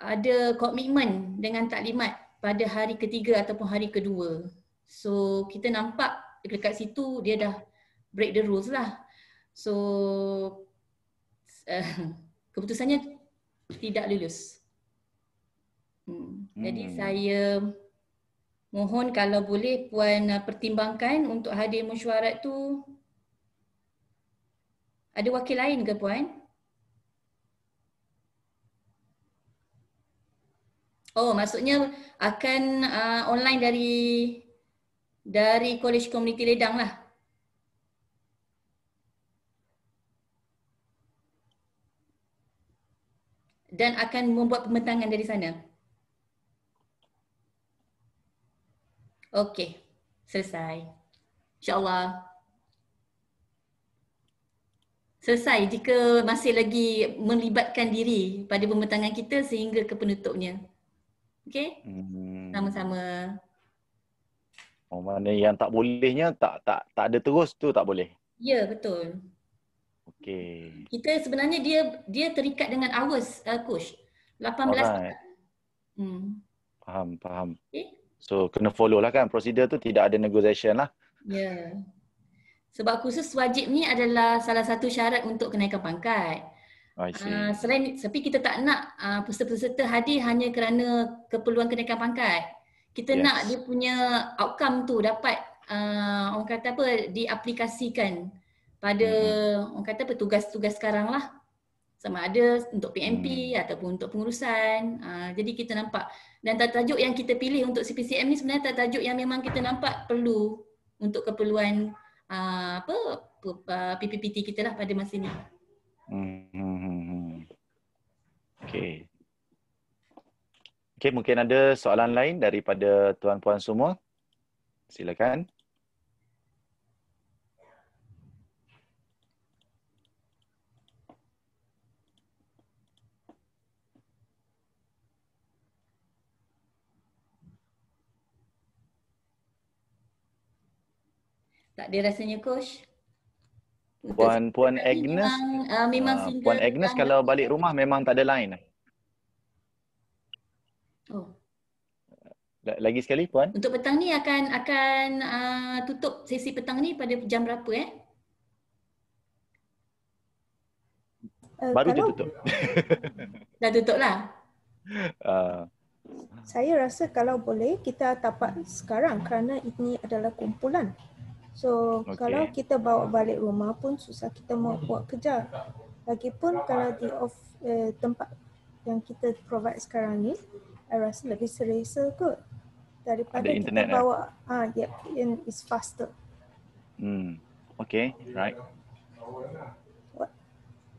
ada komitmen dengan taklimat pada hari ketiga ataupun hari kedua. So kita nampak dekat situ dia dah break the rules lah. So uh, keputusannya tidak lulus. Jadi hmm. saya mohon kalau boleh puan uh, pertimbangkan untuk hadir mesyuarat tu ada wakil lain ke puan? Oh maksudnya akan uh, online dari dari College Community Ledang lah. Dan akan membuat pembentangan dari sana. Okey, selesai. InsyaAllah. Selesai jika masih lagi melibatkan diri pada pembentangan kita sehingga ke penutupnya. Okey? Hmm. Sama-sama. Oh, mana yang tak bolehnya tak tak tak ada terus tu tak boleh. Ya, betul. Okey. Kita sebenarnya dia dia terikat dengan hours uh, coach. 18. Alright. Hmm. Faham, faham. Okey. So kena follow lah kan prosedur tu tidak ada negotiation lah. Ya. Yeah. Sebab khusus wajib ni adalah salah satu syarat untuk kenaikan pangkat. I ah, see. Uh, selain tapi kita tak nak uh, peserta-peserta hadir hanya kerana keperluan kenaikan pangkat. Kita yes. nak dia punya outcome tu dapat uh, orang kata apa diaplikasikan pada mm-hmm. orang kata apa tugas-tugas sekarang lah. Sama ada untuk PMP mm. Mm-hmm. ataupun untuk pengurusan. Uh, jadi kita nampak dan tajuk yang kita pilih untuk CPCM ni sebenarnya tajuk yang memang kita nampak perlu untuk keperluan uh, apa PPPT ah, kita lah pada masa ni. Hmm. hmm, hmm, hmm. Okay. Okay, mungkin ada soalan lain daripada tuan-puan semua. Silakan. Tak ada rasanya coach. Puan eh, ah, Puan Agnes memang, uh, memang uh, Puan Agnes kalau balik rumah memang tak ada line. Oh. Lagi sekali puan. Untuk petang ni akan akan uh, tutup sesi petang ni pada jam berapa eh? Uh, Baru kalau... tutup. Dah tutup lah. Uh. Ah. Saya rasa kalau boleh kita tapak sekarang kerana ini adalah kumpulan. So okay. kalau kita bawa balik rumah pun susah kita mau buat kerja. Lagipun kalau di off eh, tempat yang kita provide sekarang ni, I rasa lebih selesa kot daripada Ada internet kita eh? bawa ah ha, yep and it's faster. Hmm. Okay, right. What?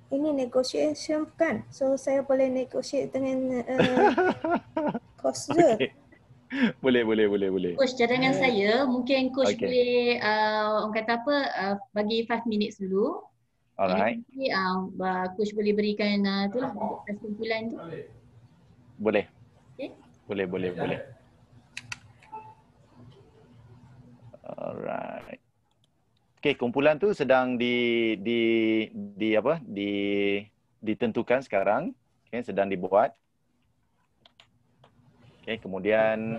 Ini negotiation kan? So saya boleh negotiate dengan uh, eh, cost je. Okay. boleh boleh boleh boleh. Coach cadangan hmm. saya mungkin coach okay. boleh uh, orang kata apa uh, bagi 5 minit dulu. Alright. Jadi uh, coach boleh berikan uh, tu lah kesimpulan tu. Boleh. Okay. Boleh boleh boleh. Alright. Okey, kumpulan tu sedang di di di apa? Di ditentukan sekarang. Okey, sedang dibuat. Okay, kemudian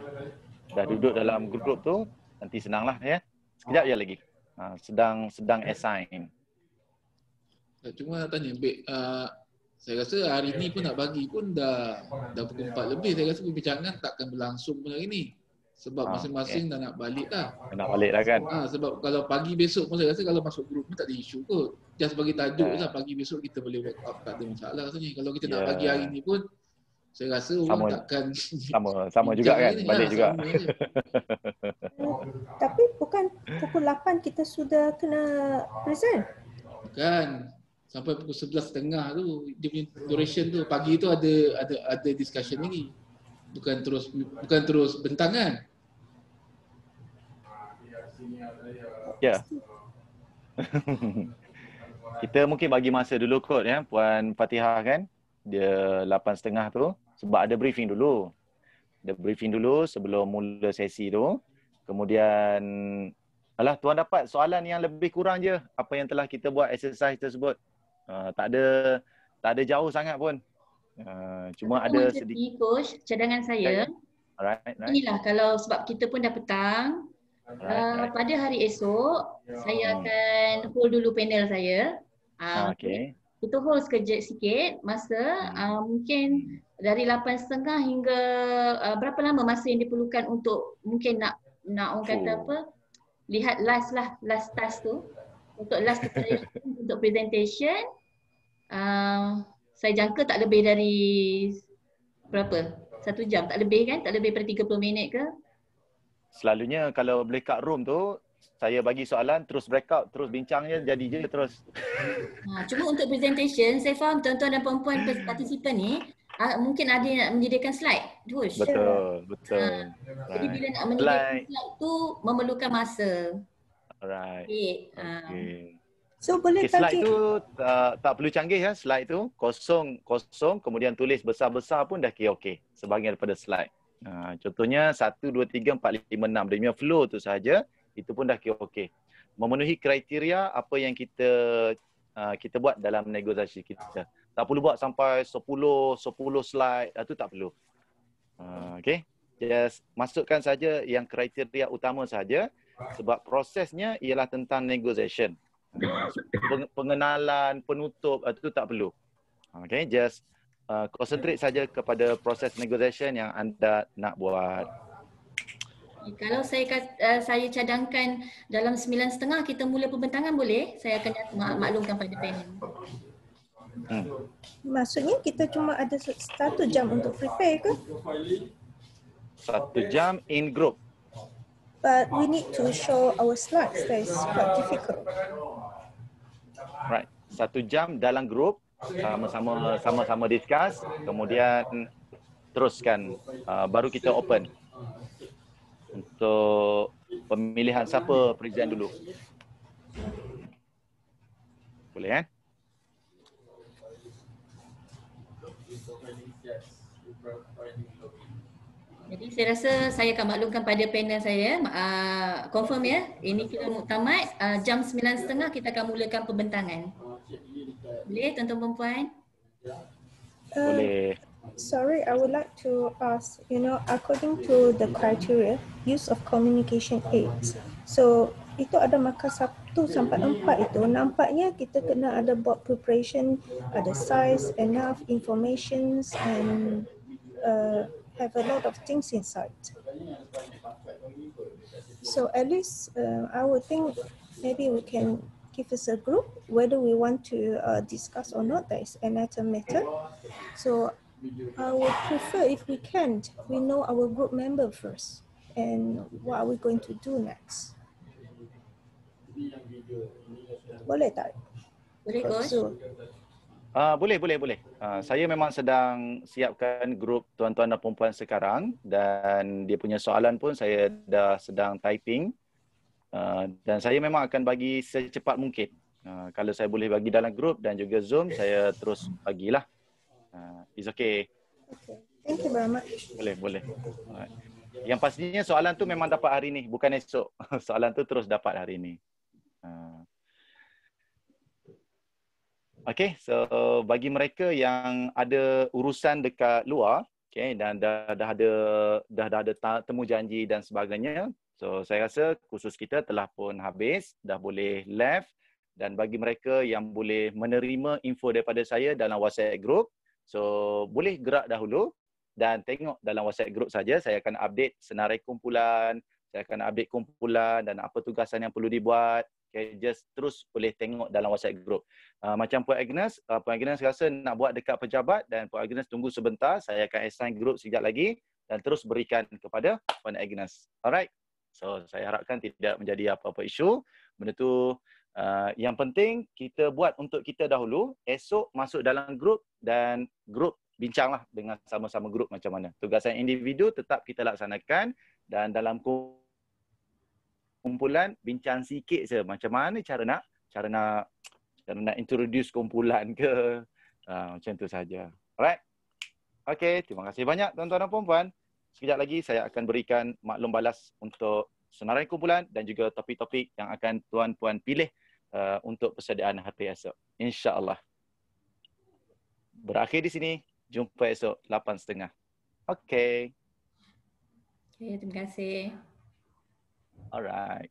dah duduk dalam grup tu, nanti senanglah ya. Sekejap ya lagi. Ha, sedang sedang assign. Cuma tanya, Bek, uh, saya rasa hari ni pun nak bagi pun dah dah pukul 4 lebih. Saya rasa perbincangan takkan berlangsung pun hari ni. Sebab ah, masing-masing okay. dah nak balik dah. Nak balik dah kan? Ha, sebab kalau pagi besok pun saya rasa kalau masuk grup pun tak ada isu kot. Just bagi tajuk yeah. lah, ya. pagi besok kita boleh work up. Tak ada masalah rasanya. Kalau kita yeah. nak ya. bagi hari ni pun, saya rasa sama, takkan sama sama juga kan balik lah, juga. Tapi bukan pukul 8 kita sudah kena present. Bukan sampai pukul sebelas setengah tu dia punya duration tu pagi tu ada ada ada discussion ini. Bukan terus bukan terus bentangan. Ya. Yeah. kita mungkin bagi masa dulu kot ya puan Fatihah kan dia setengah tu sebab ada briefing dulu. Ada briefing dulu sebelum mula sesi tu. Kemudian alah tuan dapat soalan yang lebih kurang je apa yang telah kita buat exercise tersebut. Uh, tak ada tak ada jauh sangat pun. Uh, cuma Tapi ada sedikit coach cadangan saya. Ya, ya. Alright, right. Inilah kalau sebab kita pun dah petang. Right, ah, right. pada hari esok yeah. saya hmm. akan hold dulu panel saya. Uh, okay. Kita hold sekejap sikit masa uh, mungkin hmm dari 8.30 hingga uh, berapa lama masa yang diperlukan untuk mungkin nak nak orang kata oh. apa lihat last lah last task tu untuk last presentation untuk presentation uh, saya jangka tak lebih dari berapa satu jam tak lebih kan tak lebih daripada 30 minit ke selalunya kalau breakout room tu saya bagi soalan terus breakout terus bincang je jadi je terus ha, cuma untuk presentation saya faham tuan-tuan dan puan-puan participant ni Ah, mungkin ada yang nak menyediakan slide. Betul, sure. Ah, betul. betul. Ha. Jadi bila nak menyediakan slide. slide tu memerlukan masa. Alright. Okay. Ah. okay. So boleh okay, slide tu uh, tak perlu canggih ya slide tu kosong kosong kemudian tulis besar besar pun dah kira okey sebahagian daripada slide. Uh, contohnya satu, dua, tiga, empat, lima, enam. Dia punya flow tu saja Itu pun dah kira okey Memenuhi kriteria apa yang kita uh, Kita buat dalam negosiasi kita tak perlu buat sampai 10 10 slide atau ah, tak perlu. Uh, ah, okay. Just masukkan saja yang kriteria utama saja sebab prosesnya ialah tentang negotiation. Pengenalan penutup itu ah, tak perlu. Okay, just uh, concentrate saja kepada proses negotiation yang anda nak buat. Kalau saya uh, saya cadangkan dalam sembilan setengah kita mula pembentangan boleh? Saya akan maklumkan pada panel. Hmm. Maksudnya kita cuma ada satu jam untuk prepare ke? Satu jam in group. But we need to show our slides. That is quite difficult. Right. Satu jam dalam group sama-sama sama-sama discuss kemudian teruskan uh, baru kita open untuk pemilihan siapa presiden dulu boleh kan eh? Jadi saya rasa saya akan maklumkan pada panel saya uh, Confirm ya, ini kita muktamad uh, Jam 9.30 kita akan mulakan pembentangan Boleh tuan-tuan perempuan? Uh, Boleh Sorry, I would like to ask, you know, according to the criteria, use of communication aids. So, itu ada markah satu sampai empat itu, nampaknya kita kena ada board preparation, ada size, enough informations and uh, have a lot of things inside. So at least uh, I would think maybe we can give us a group whether we want to uh, discuss or not. That is another matter. So I would prefer if we can, we know our group member first and what are we going to do next. Boleh tak? Boleh, So, Uh, boleh, boleh, boleh. Uh, saya memang sedang siapkan grup tuan-tuan dan perempuan sekarang dan dia punya soalan pun saya dah sedang typing uh, dan saya memang akan bagi secepat mungkin. Uh, kalau saya boleh bagi dalam grup dan juga Zoom, saya terus bagilah. Uh, it's okay. okay. Thank you very much. Boleh, boleh. Alright. Yang pastinya soalan tu memang dapat hari ni, bukan esok. soalan tu terus dapat hari ni. Uh, Okay, so bagi mereka yang ada urusan dekat luar, okay, dan dah, dah ada dah, dah ada temu janji dan sebagainya, so saya rasa khusus kita telah pun habis, dah boleh left. Dan bagi mereka yang boleh menerima info daripada saya dalam WhatsApp group, so boleh gerak dahulu dan tengok dalam WhatsApp group saja. Saya akan update senarai kumpulan, saya akan update kumpulan dan apa tugasan yang perlu dibuat okay, just terus boleh tengok dalam WhatsApp group. Uh, macam Puan Agnes, uh, Puan Agnes rasa nak buat dekat pejabat dan Puan Agnes tunggu sebentar, saya akan assign group sekejap lagi dan terus berikan kepada Puan Agnes. Alright? So, saya harapkan tidak menjadi apa-apa isu. Benda tu Uh, yang penting kita buat untuk kita dahulu esok masuk dalam group dan group bincanglah dengan sama-sama group macam mana tugasan individu tetap kita laksanakan dan dalam kumpulan kumpulan bincang sikit je macam mana cara nak cara nak cara nak introduce kumpulan ke uh, macam tu saja. Alright. Okay, terima kasih banyak tuan-tuan dan puan-puan. Sekejap lagi saya akan berikan maklum balas untuk senarai kumpulan dan juga topik-topik yang akan tuan-puan pilih uh, untuk persediaan hari esok. Insya Allah Berakhir di sini. Jumpa esok 8.30. Okey. Okay, terima kasih. All right.